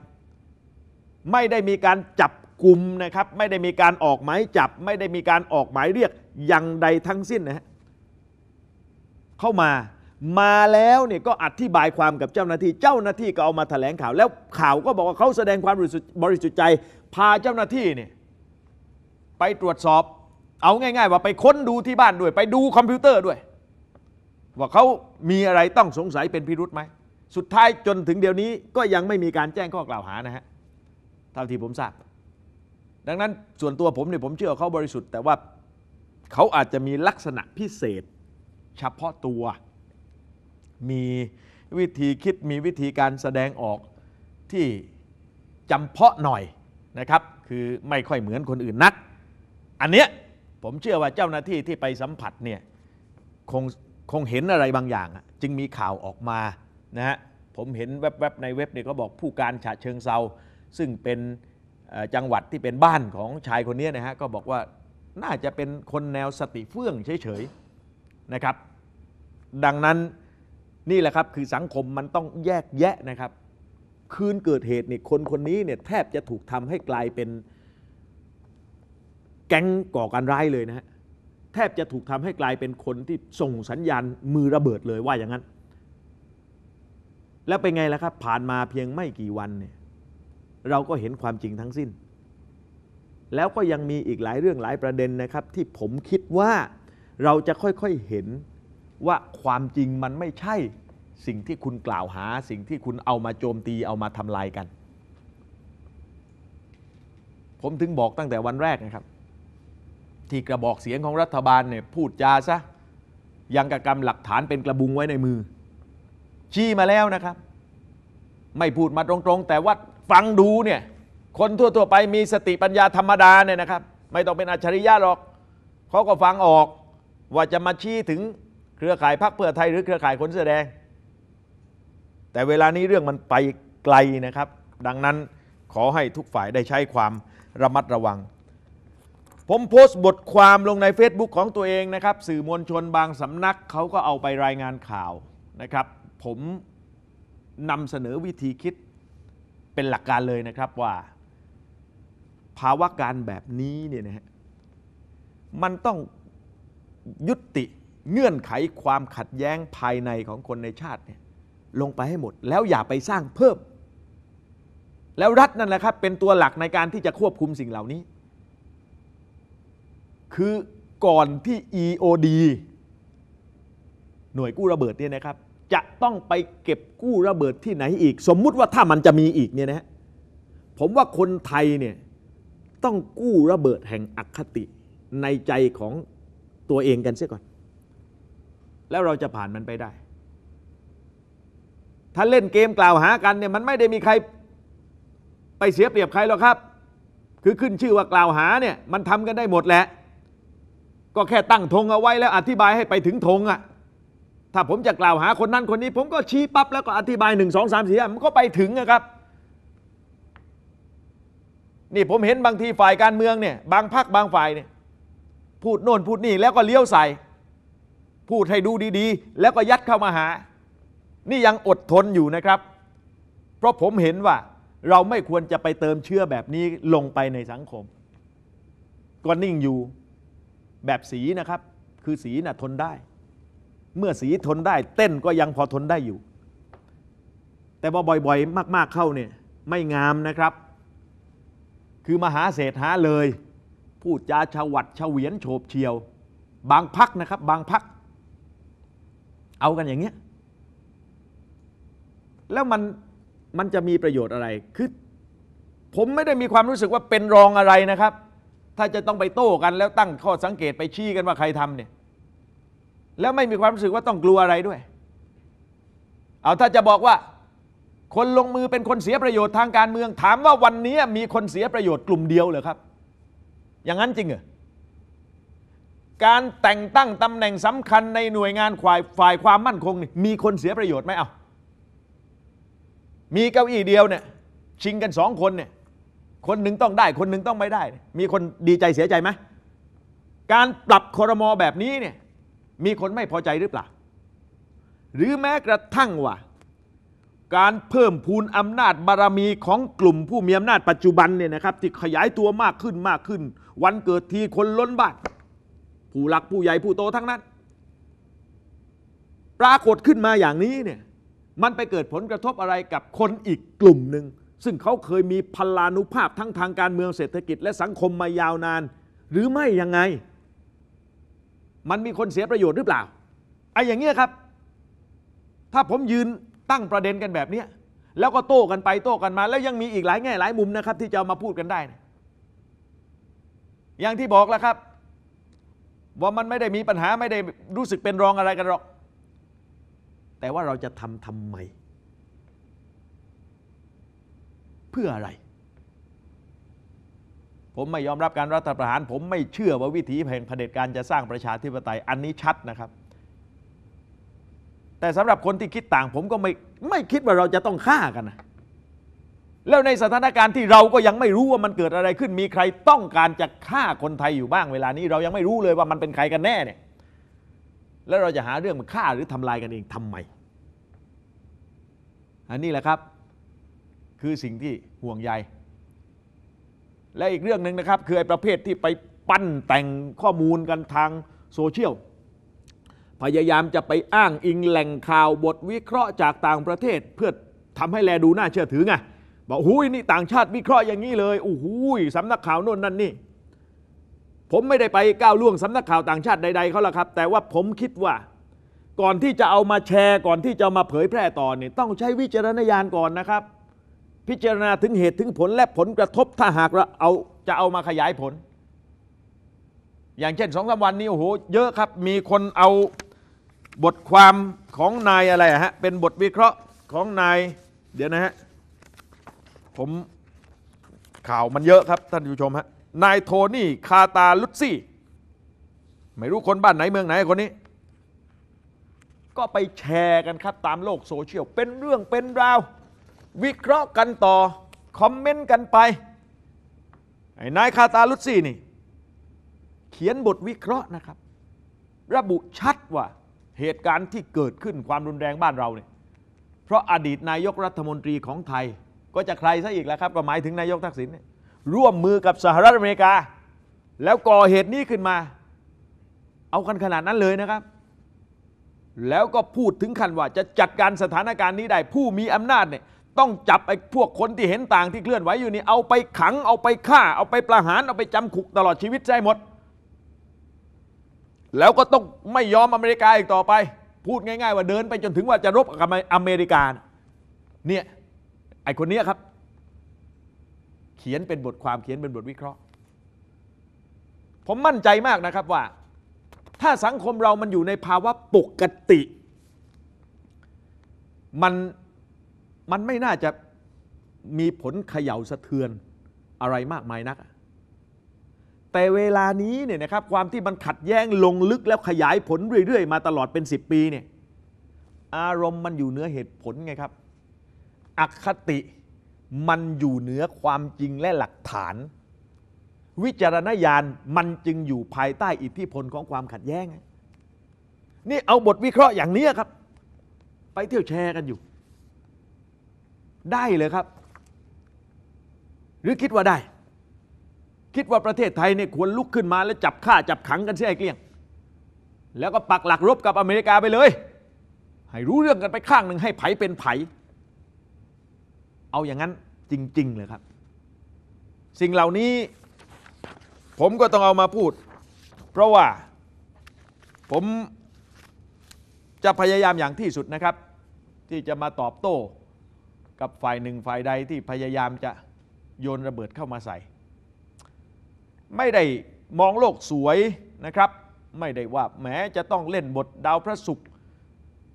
S1: ไม่ได้มีการจับกลุ่มนะครับไม่ได้มีการออกหมายจับไม่ได้มีการออกหมายเรียกอย่างใดทั้งสิ้นนะฮะเข้ามามาแล้วเนี่ยก็อธิบายความกับเจ้าหน้าที่ เจ้าหน้าที่ก็เอามาแถลงข่าว แล้วข่าวก็บอกว่าเขาแสดงความบริสุทธิ์บริสุทธิ์ใจพาเจ้าหน้าที่เนี่ยไปตรวจสอบเอาง่าย ๆ ว่าไปค้นดูที่บ้านด้วยไปดูคอมพิวเตอร์ด้วย ว่าเขามีอะไรต้องสงสัยเป็นพิรุธไหม สุดท้ายจนถึงเดี๋ยวนี้ก็ยังไม่มีการแจ้งข้อกล่าวหานะฮะ เท่าที่ผมทราบ ดังนั้นส่วนตัวผมเนี่ยผมเชื่อเขาบริสุทธิ์ แต่ว่าเขาอาจจะมีลักษณะพิเศษ เฉพาะตัวมีวิธีคิดมีวิธีการแสดงออกที่จำเพาะหน่อยนะครับ คือไม่ค่อยเหมือนคนอื่นนัก อันเนี้ยผมเชื่อว่าเจ้าหน้าที่ที่ไปสัมผัสเนี่ยคงคงเห็นอะไรบางอย่าง จึงมีข่าวออกมานะฮะผมเห็นแวบๆในเว็บเนี่ยก็บอกผู้การฉะเชิงเซาซึ่งเป็นจังหวัดที่เป็นบ้านของชายคนนี้นะฮะก็บอกว่าน่าจะเป็นคนแนวสติเฟื่องเฉยๆนะครับ ดังนั้นนี่แหละครับคือสังคมมันต้องแยกแยะนะครับ คืนเกิดเหตุนี่คนคนนี้เนี่ยแทบจะถูกทำให้กลายเป็นแก๊งก่อการร้ายเลยนะฮะแทบจะถูกทำให้กลายเป็นคนที่ส่งสัญญาณมือระเบิดเลยว่าอย่างนั้น แล้วเป็นไงล่ะครับ ผ่านมาเพียงไม่กี่วันเนี่ยเราก็เห็นความจริงทั้งสิ้น แล้วก็ยังมีอีกหลายเรื่องหลายประเด็นนะครับ ที่ผมคิดว่าเราจะค่อยๆเห็นว่าความจริงมันไม่ใช่สิ่งที่คุณกล่าวหาสิ่งที่คุณเอามาโจมตี เอามาทำลายกัน ผมถึงบอกตั้งแต่วันแรกนะครับ ที่กระบอกเสียงของรัฐบาลเนี่ยพูดจาซะ ยังกระกรรมหลักฐานเป็นกระบุงไว้ในมือ ชี้มาแล้วนะครับ ไม่พูดมาตรงๆ แต่ว่าฟังดูเนี่ยคนทั่วๆ ไปมีสติปัญญาธรรมดาเนี่ยนะครับ ไม่ต้องเป็นอัจฉริยะหรอกเขาก็ฟังออกว่าจะมาชี้ถึงเครือข่ายพรรคเพื่อไทยหรือเครือข่ายคนเสื้อแดง แต่เวลานี้เรื่องมันไปไกลนะครับ ดังนั้นขอให้ทุกฝ่ายได้ใช้ความระมัดระวัง ผมโพสต์บทความลงใน Facebook ของตัวเองนะครับ สื่อมวลชนบางสำนักเขาก็เอาไปรายงานข่าวนะครับ ผมนำเสนอวิธีคิดเป็นหลักการเลยนะครับว่าภาวะการแบบนี้เนี่ยนะฮะมันต้องยุติเงื่อนไขความขัดแย้งภายในของคนในชาติเนี่ยลงไปให้หมด แล้วอย่าไปสร้างเพิ่ม แล้วรัฐนั่นแหละครับ เป็นตัวหลักในการที่จะควบคุมสิ่งเหล่านี้ คือก่อนที่ EOD หน่วยกู้ระเบิดเนี่ยนะครับจะต้องไปเก็บกู้ระเบิดที่ไหนอีก สมมุติว่าถ้ามันจะมีอีกเนี่ยนะฮะผมว่าคนไทยเนี่ยต้องกู้ระเบิดแห่งอคติ ในใจของตัวเองกันเสียก่อนแล้วเราจะผ่านมันไปได้ ถ้าเล่นเกมกล่าวหากันเนี่ยมันไม่ได้มีใครไปเสียเปรียบใครหรอกครับ คือขึ้นชื่อว่ากล่าวหาเนี่ยมันทำกันได้หมดแหละ ก็แค่ตั้งธงเอาไว้แล้วอธิบายให้ไปถึงธงอะะถ้าผมจะกล่าวหาคนนั้นคนนี้ ผมก็ชี้ปั๊บแล้วก็อธิบายหนึ่งสองสามสี่มันก็ไปถึงนะครับ นี่ผมเห็นบางทีฝ่ายการเมืองเนี่ยบางพักบางฝ่ายเนี่ยพูดโน่นพูดนี่แล้วก็เลี้ยวใส่พูดให้ดูดีๆ แล้วก็ยัดเข้ามาหา นี่ยังอดทนอยู่นะครับ เพราะผมเห็นว่าเราไม่ควรจะไปเติมเชื่อแบบนี้ลงไปในสังคมก็นิ่งอยู่แบบสีนะครับ คือสีนะ่ะทนได้ เมื่อสีทนได้ เต้นก็ยังพอทนได้อยู่ แต่พอบ่อย ๆ มากๆเข้าเนี่ยไม่งามนะครับ คือมหาเศรษฐาเลย พูดจาชวัดเฉวียนโฉบเฉียว บางพักนะครับ บางพักเอากันอย่างเงี้ย แล้วมัน มันจะมีประโยชน์อะไร คือผมไม่ได้มีความรู้สึกว่าเป็นรองอะไรนะครับ ถ้าจะต้องไปโต้กันแล้วตั้งข้อสังเกตไปชี้กันว่าใครทำเนี่ย แล้วไม่มีความรู้สึกว่าต้องกลัวอะไรด้วย เอาถ้าจะบอกว่าคนลงมือเป็นคนเสียประโยชน์ทางการเมือง ถามว่าวันนี้มีคนเสียประโยชน์กลุ่มเดียวเหรอครับ อย่างนั้นจริงเหรอการแต่งตั้งตำแหน่งสำคัญในหน่วยงานฝ่ายฝ่ายความมั่นคงนี่มีคนเสียประโยชน์ไหมเอามีเก้าอี้เดียวเนี่ยชิงกันสองคนเนี่ยคนหนึ่งต้องได้คนหนึ่งต้องไม่ได้ มีคนดีใจเสียใจไหมการปรับคอรมอแบบนี้เนี่ยมีคนไม่พอใจหรือเปล่า หรือแม้กระทั่งว่า การเพิ่มพูนอำนาจบารมีของกลุ่มผู้มีอำนาจปัจจุบันเนี่ยนะครับที่ขยายตัวมากขึ้นมากขึ้น วันเกิดทีคนล้นบ้านผู้หลักผู้ใหญ่ผู้โตทั้งนั้น ปรากฏขึ้นมาอย่างนี้เนี่ยมันไปเกิดผลกระทบอะไรกับคนอีกกลุ่มหนึ่ง ซึ่งเขาเคยมีพลานุภาพทั้งทางการเมืองเศรษฐกิจ และสังคมมายาวนาน หรือไม่ยังไง มันมีคนเสียประโยชน์หรือเปล่าไอ้อย่างเงี้ยครับ ถ้าผมยืนตั้งประเด็นกันแบบเนี้ยแล้วก็โต้กันไปโต้กันมาแล้วยังมีอีกหลายแง่หลายมุมนะครับ ที่จะมาพูดกันได้นะอย่างที่บอกแล้วครับว่ามันไม่ได้มีปัญหาไม่ได้รู้สึกเป็นรองอะไรกันหรอกแต่ว่าเราจะทำทำไมเพื่ออะไร ผมไม่ยอมรับการรัฐประหาร ผมไม่เชื่อว่าวิถีแห่งเผด็จการจะสร้างประชาธิปไตย อันนี้ชัดนะครับ แต่สำหรับคนที่คิดต่างผมก็ไม่ไม่คิดว่าเราจะต้องฆ่ากันนะแล้วในสถานการณ์ที่เราก็ยังไม่รู้ว่ามันเกิดอะไรขึ้นมีใครต้องการจะฆ่าคนไทยอยู่บ้างเวลานี้ เรายังไม่รู้เลยว่ามันเป็นใครกันแน่เนี่ย แล้วเราจะหาเรื่องมาฆ่าหรือทำลายกันเองทำไม อันนี้แหละครับคือสิ่งที่ห่วงใย และอีกเรื่องหนึ่งนะครับ คือไอ้ประเภทที่ไปปั้นแต่งข้อมูลกันทางโซเชียล พยายามจะไปอ้างอิงแหล่งข่าวบทวิเคราะห์จากต่างประเทศเพื่อทำให้แลดูน่าเชื่อถือไงบอกหุ้ยนี่ต่างชาติวิเคราะห์อย่างนี้เลยโอ้โหสำนักข่าวโน่นนั่นนี่ผมไม่ได้ไปก้าวล่วงสำนักข่าวต่างชาติใดๆเขาละครับ แต่ว่าผมคิดว่า ก่อนที่จะเอามาแชร์ก่อนที่จะมาเผยแพร่ต่อเนี่ยต้องใช้วิจารณญาณก่อนนะครับ พิจารณาถึงเหตุถึงผลและผลกระทบถ้าหากเราเอาจะเอามาขยายผล อย่างเช่นสองสาวันนี้โอ้โห เยอะครับ มีคนเอาบทความของนายอะไรฮะเป็นบทวิเคราะห์ของนาย เดี๋ยวนะฮะผมข่าวมันเยอะครับ ท่านผู้ชมฮะ นายโทนี่คาตาลุตซี่ ไม่รู้คนบ้านไหนเมืองไหนคนนี้ ก็ไปแชร์กันครับตามโลกโซเชียลเป็นเรื่องเป็นราว วิเคราะห์กันต่อ คอมเมนต์กันไปไอ้นายคาตาลุตซี่นี่เขียนบทวิเคราะห์นะครับ ระบุชัดว่าเหตุการณ์ที่เกิดขึ้นความรุนแรงบ้านเราเนี่ยเพราะอดีตนายกรัฐมนตรีของไทยก็จะใครซะอีกแล้วครับก็หมายถึงนายกทักษิณร่วมมือกับสหรัฐอเมริกา แล้วก่อเหตุนี้ขึ้นมา เอากันขนาดนั้นเลยนะครับ แล้วก็พูดถึงขั้นว่าจะจัดการสถานการณ์นี้ได้ ผู้มีอำนาจเนี่ยต้องจับไอ้พวกคนที่เห็นต่างที่เคลื่อนไหวอยู่นี่ เอาไปขังเอาไปฆ่าเอาไปประหารเอาไปจำคุกตลอดชีวิตใช่หมด แล้วก็ต้องไม่ยอมอเมริกาอีกต่อไป พูดง่าย ๆ ว่าเดินไปจนถึงว่าจะรบกับอเมริกาเนี่ยอ้คนนี้ครับ เขียนเป็นบทความเขียนเป็นบทวิเคราะห์ ผมมั่นใจมากนะครับว่า ถ้าสังคมเรามันอยู่ในภาวะปกติ มัน มันไม่น่าจะมีผลเขย่าสะเทือนอะไรมากมายนัก แต่เวลานี้เนี่ยนะครับความที่มันขัดแย้งลงลึกแล้วขยายผลเรื่อย ๆ มาตลอดเป็น 10 ปีเนี่ยอารมณ์มันอยู่เนื้อเหตุผลไงครับอคติมันอยู่เหนือความจริงและหลักฐาน วิจารณญาณมันจึงอยู่ภายใต้อิทธิพลของความขัดแย้งนี่เอาบทวิเคราะห์อย่างนี้ครับ ไปเที่ยวแชร์กันอยู่ ได้เลยครับ หรือคิดว่าได้ คิดว่าประเทศไทยเนี่ยควรลุกขึ้นมาแล้วจับฆ่าจับขังกันเสียไอ้เกลี้ยง แล้วก็ปักหลักรบกับอเมริกาไปเลย ให้รู้เรื่องกันไปข้างหนึ่งให้ไผเป็นไผเอาอย่างนั้นจริง ๆเลยครับ สิ่งเหล่านี้ผมก็ต้องเอามาพูด เพราะว่าผมจะพยายามอย่างที่สุดนะครับ ที่จะมาตอบโต้กับฝ่ายหนึ่งฝ่ายใดที่พยายามจะโยนระเบิดเข้ามาใส่ ไม่ได้มองโลกสวยนะครับ ไม่ได้ว่าแม้จะต้องเล่นบทดาวพระศุกร์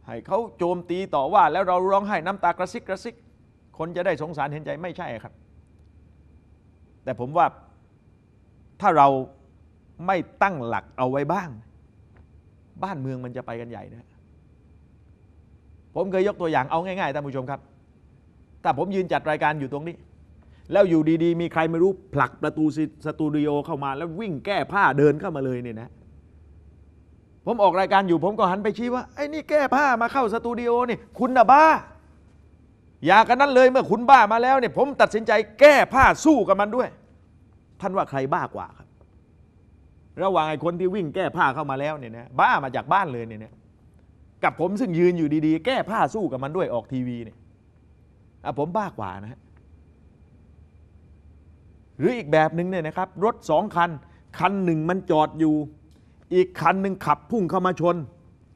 S1: ให้เขาโจมตีต่อว่าแล้วเราร้องไห้น้ำตากระซิกกระซิกคนจะได้สงสารเห็นใจไม่ใช่ครับ แต่ผมว่าถ้าเราไม่ตั้งหลักเอาไว้บ้าง บ้านเมืองมันจะไปกันใหญ่นะผมเคยยกตัวอย่างเอาง่ายๆท่านผู้ชมครับถ้าผมยืนจัดรายการอยู่ตรงนี้ แล้วอยู่ดีๆ มีใครไม่รู้ ผลักประตูสตูดิโอเข้ามา แล้ววิ่งแก้ผ้าเดินเข้ามาเลยเนี่ยนะ ผมออกรายการอยู่ผมก็หันไปชี้ว่าไอ้นี่แก้ผ้ามาเข้าสตูดิโอนี่ คุณนะบ้าอย่ากันนั้นเลยเมื่อคุณบ้ามาแล้วเนี่ยผมตัดสินใจแก้ผ้าสู้กับมันด้วย ท่านว่าใครบ้ากว่าครับระหว่างไอ้คนที่วิ่งแก้ผ้าเข้ามาแล้วเนี่ยนะบ้ามาจากบ้านเลยเนี่ยนะกับผมซึ่งยืนอยู่ดีๆ แก้ผ้าสู้กับมันด้วยออกทีวีเนี่ยผมบ้ากว่านะฮะหรืออีกแบบหนึ่งเนี่ยนะครับ รถสองคันคันหนึ่งมันจอดอยู่ อีกคันหนึ่งขับพุ่งเข้ามาชน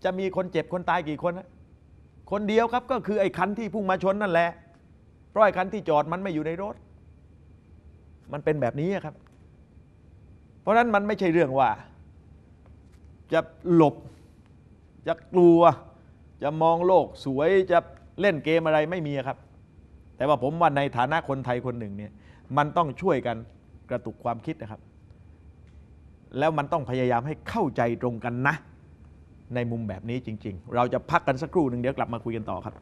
S1: จะมีคนเจ็บคนตายกี่คนนะคนเดียวครับก็คือไอ้คันที่พุ่งมาชนนั่นแหละเพราะไอ้คันที่จอดมันไม่อยู่ในรถ มันเป็นแบบนี้ครับ เพราะนั้นมันไม่ใช่เรื่องว่า จะหลบจะกลัว จะมองโลกสวยจะเล่นเกมอะไรไม่มีครับ แต่ว่าผมว่าในฐานะคนไทยคนหนึ่งเนี่ยมันต้องช่วยกันกระตุกความคิดนะครับ แล้วมันต้องพยายามให้เข้าใจตรงกันนะในมุมแบบนี้จริง ๆ เราจะพักกันสักครู่หนึ่งเดี๋ยวกลับมาคุยกันต่อครับ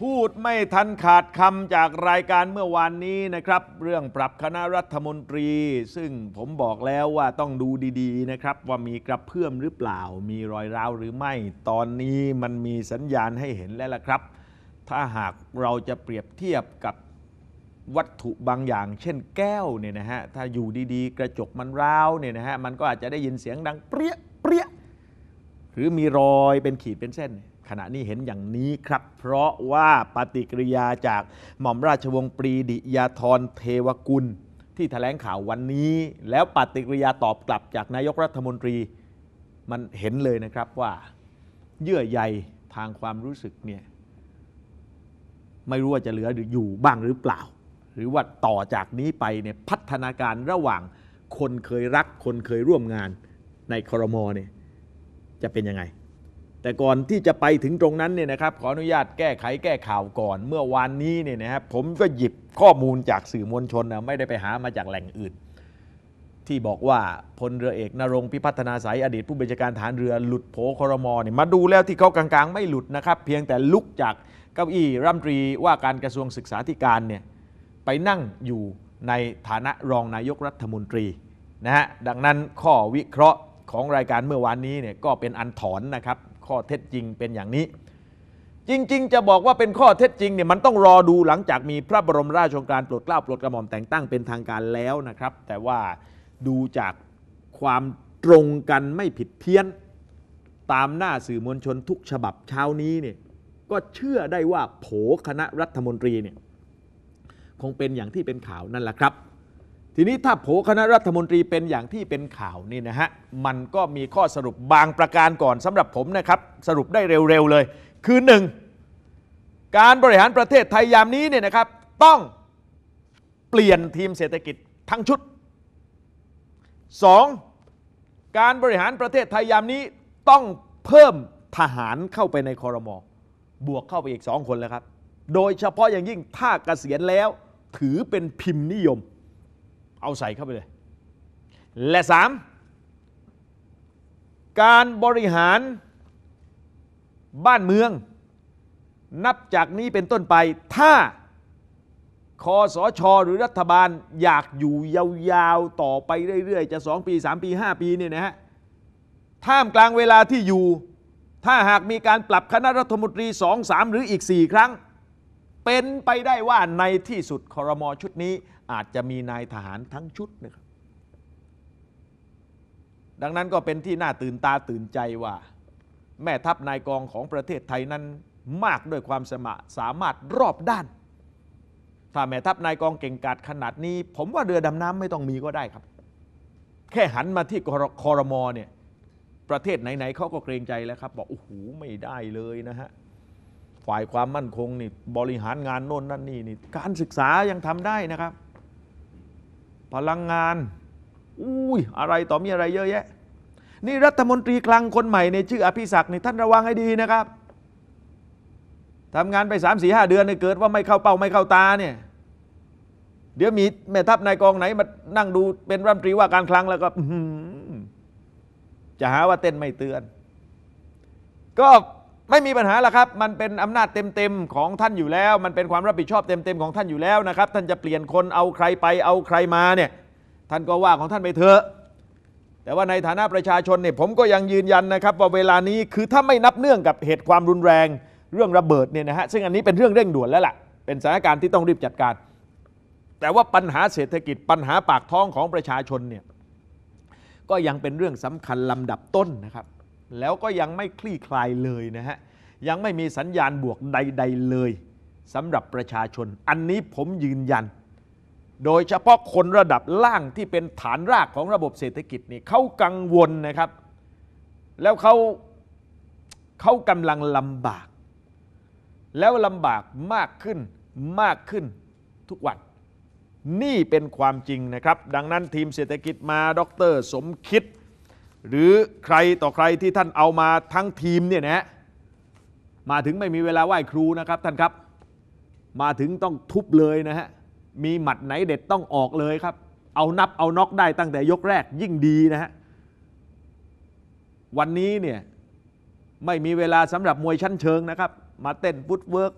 S1: พูดไม่ทันขาดคำจากรายการเมื่อวานนี้นะครับ เรื่องปรับคณะรัฐมนตรี ซึ่งผมบอกแล้วว่าต้องดูดี ๆนะครับ ว่ามีกระเพื่อมหรือเปล่า มีรอยร้าว หรือไม่ตอนนี้มันมีสัญญาณให้เห็นแล้วล่ะครับ ถ้าหากเราจะเปรียบเทียบกับวัตถุบางอย่าง เช่น แก้วเนี่ยนะฮะถ้าอยู่ดีๆกระจกมันร้าวเนี่ยนะฮะมันก็อาจจะได้ยินเสียงดังเปรี้ยเปรี้ยหรือมีรอยเป็นขีดเป็นเส้น ขณะนี้เห็นอย่างนี้ครับ เพราะว่าปฏิกิริยาจากหม่อมราชวงศ์ปรีดิยาธรเทวกุล ที่แถลงข่าววันนี้ แล้วปฏิกิริยาตอบกลับจากนายกรัฐมนตรี มันเห็นเลยนะครับว่าเยื่อใยทางความรู้สึกเนี่ยไม่รู้ว่าจะเหลืออยู่บ้างหรือเปล่า หรือว่าต่อจากนี้ไปเนี่ยพัฒนาการระหว่างคนเคยรักคนเคยร่วมงานในคอรมอเนี่ยจะเป็นยังไง แต่ก่อนที่จะไปถึงตรงนั้นเนี่ยนะครับขออนุญาตแก้ไขแก้ข่าวก่อนเมื่อวานนี้เนี่ยนะครับผมก็หยิบข้อมูลจากสื่อมวลชนนะไม่ได้ไปหามาจากแหล่งอื่น ที่บอกว่าพลเรือเอกนรงพิพัฒนาสายอดีตผู้บัญชาการฐานเรือหลุดโผครมอเนี่ยมาดูแล้วที่เขากลางๆไม่หลุดนะครับเพียงแต่ลุกจากเก้าอี้รัมตรีว่าการกระทรวงศึกษาธิการเนี่ยไปนั่งอยู่ในฐานะรองนายกรัฐมนตรีนะฮะดังนั้นข้อวิเคราะห์ของรายการเมื่อวานนี้เนี่ยก็เป็นอันถอนนะครับ ข้อเท็จจริงเป็นอย่างนี้ จริง ๆ จะบอกว่าเป็นข้อเท็จจริงเนี่ยมันต้องรอดูหลังจากมีพระบรมราชโองการโปรดเกล้าโปรดกระหม่อมแต่งตั้งเป็นทางการแล้วนะครับ แต่ว่าดูจากความตรงกันไม่ผิดเพี้ยนตามหน้าสื่อมวลชนทุกฉบับเช้านี้เนี่ยก็เชื่อได้ว่าโผคณะรัฐมนตรีเนี่ยคงเป็นอย่างที่เป็นข่าวนั่นแหละครับทีนี้ถ้าโผคณะรัฐมนตรีเป็นอย่างที่เป็นข่าวนี่นะฮะ มันก็มีข้อสรุปบางประการก่อนสำหรับผมนะครับสรุปได้เร็วๆเลยคือหนึ่งการบริหารประเทศไทยยามนี้เนี่ยนะครับต้องเปลี่ยนทีมเศรษฐกิจทั้งชุด 2. การบริหารประเทศไทยยามนี้ต้องเพิ่มทหารเข้าไปในคอรมอบวกเข้าไปอีกสองคนแล้วครับโดยเฉพาะอย่างยิ่งถ้าเกษียณแล้วถือเป็นพิมพ์นิยมเอาใส่เข้าไปเลย และสามการบริหารบ้านเมืองนับจากนี้เป็นต้นไป ถ้าคอสอชอหรือรัฐบาลอยากอยู่ยาวๆ ต่อไปเรื่อยๆ จะ 2 ปี 3 ปี 5 ปีเนี่ยนะฮะท่ามกลางเวลาที่อยู่ ถ้าหากมีการปรับคณะรัฐมนตรี 2 3 หรืออีก 4 ครั้งเป็นไปได้ว่าในที่สุดคอรมอชุดนี้อาจจะมีนายทหารทั้งชุดนะครับดังนั้นก็เป็นที่น่าตื่นตาตื่นใจว่า แม่ทัพนายกองของประเทศไทยนั้นมากด้วยความสมะสามารถรอบด้านถ้าแม่ทัพนายกองเก่งกาจขนาดนี้ ผมว่าเรือดำน้ำไม่ต้องมีก็ได้ครับ แค่หันมาที่คอรมอเนี่ยประเทศไหนๆเขาก็เกรงใจแล้วครับ บอกโอ้โหไม่ได้เลยนะฮะฝ่ายความมั่นคงนี่บริหารงานโน่น นั่นนี่นี่การศึกษายังทำได้นะครับ พลังงานอุ้ยอะไรต่อมีอะไร เยอะแยะ นี่รัฐมนตรีคลังคนใหม่ในชื่ออภิศักดิ์นี่ท่านระวังให้ดีนะครับทำงานไปสามสี่ห้าเดือนเนี่ยเกิดว่าไม่เข้าเป้าไม่เข้าตา เนี่ยเดี๋ยวมี แม่ทัพนายกองไหน มานั่งดูเป็นรัฐมนตรีว่าการคลังแล้วก็จะหาว่าเต้นไม่เตือน ก็ไม่มีปัญหาละครับ มันเป็นอำนาจเต็มๆ ของท่านอยู่แล้ว มันเป็นความรับผิดชอบเต็มๆของท่านอยู่แล้วนะครับ ท่านจะเปลี่ยนคน เอาใครไป เอาใครมาเนี่ย ท่านก็ว่าของท่านไปเถอะ แต่ว่าในฐานะประชาชนเนี่ย ผมก็ยังยืนยันนะครับ ว่าเวลานี้ คือถ้าไม่นับเนื่องกับเหตุความรุนแรง เรื่องระเบิดเนี่ยนะฮะ ซึ่งอันนี้เป็นเรื่องเร่งด่วนแล้วล่ะ เป็นสถานการณ์ที่ต้องรีบจัดการ แต่ว่าปัญหาเศรษฐกิจ ปัญหาปากท้องของประชาชนเนี่ย ก็ยังเป็นเรื่องสำคัญลำดับต้นนะครับแล้วก็ยังไม่คลี่คลายเลยนะฮะยังไม่มีสัญญาณบวกใด ๆเลยสำหรับประชาชน อันนี้ผมยืนยัน โดยเฉพาะคนระดับล่างที่เป็นฐานรากของระบบเศรษฐกิจนี่เขากังวลนะครับ แล้วเขาเขากำลังลำบาก แล้วลำบากมากขึ้นมากขึ้นทุกวัน นี่เป็นความจริงนะครับ ดังนั้นทีมเศรษฐกิจมา ดรสมคิดหรือใครต่อใครที่ท่านเอามาทั้งทีมเนี่ยนะมาถึงไม่มีเวลาไหว้ครูนะครับท่านครับ มาถึงต้องทุบเลยนะฮะมีหมัดไหนเด็ดต้องออกเลยครับ เอานับเอาน็อกได้ตั้งแต่ยกแรกยิ่งดีนะฮะวันนี้เนี่ยไม่มีเวลาสำหรับมวยชั้นเชิงนะครับ มาเต้นฟุตเวิร์ก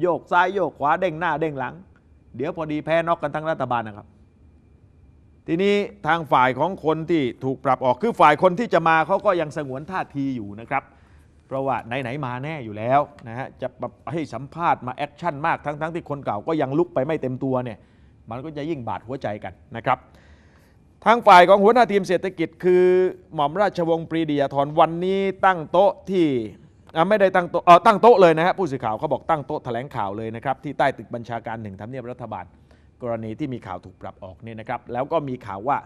S1: โยกซ้ายโยกขวาเด้งหน้าเด้งหลัง เดี๋ยวพอดีแพ้น็อกกันทั้งรัฐบาลนะครับทีนี้ทางฝ่ายของคนที่ถูกปรับออกคือฝ่ายคนที่จะมาเขาก็ยังสงวนท่าทีอยู่นะครับเพราะว่าไหน ๆ มาแน่อยู่แล้วนะฮะจะให้สัมภาษณ์มาแอคชั่นมากทั้งๆที่คนเก่า ก็ยังลุกไปไม่เต็มตัวเนี่ยมันก็จะยิ่งบาดหัวใจกันนะครับทางฝ่ายของหัวหน้าทีมเศรษฐกิจคือหม่อมราชวงศ์ปรีดียธรวันนี้ตั้งโต๊ะที่ไม่ได้ตั้งโต๊ะตั้งโต๊ะเลยนะฮะผู้สื่อข่าวเขาบอกตั้งโต๊ะแถลงข่าวเลยนะครับที่ใต้ตึกบัญชาการหนึ่งทำเนียบรัฐบาลกรณีที่มีข่าวถูกปรับออกเนี่ยนะครับแล้วก็มีข่าวว่า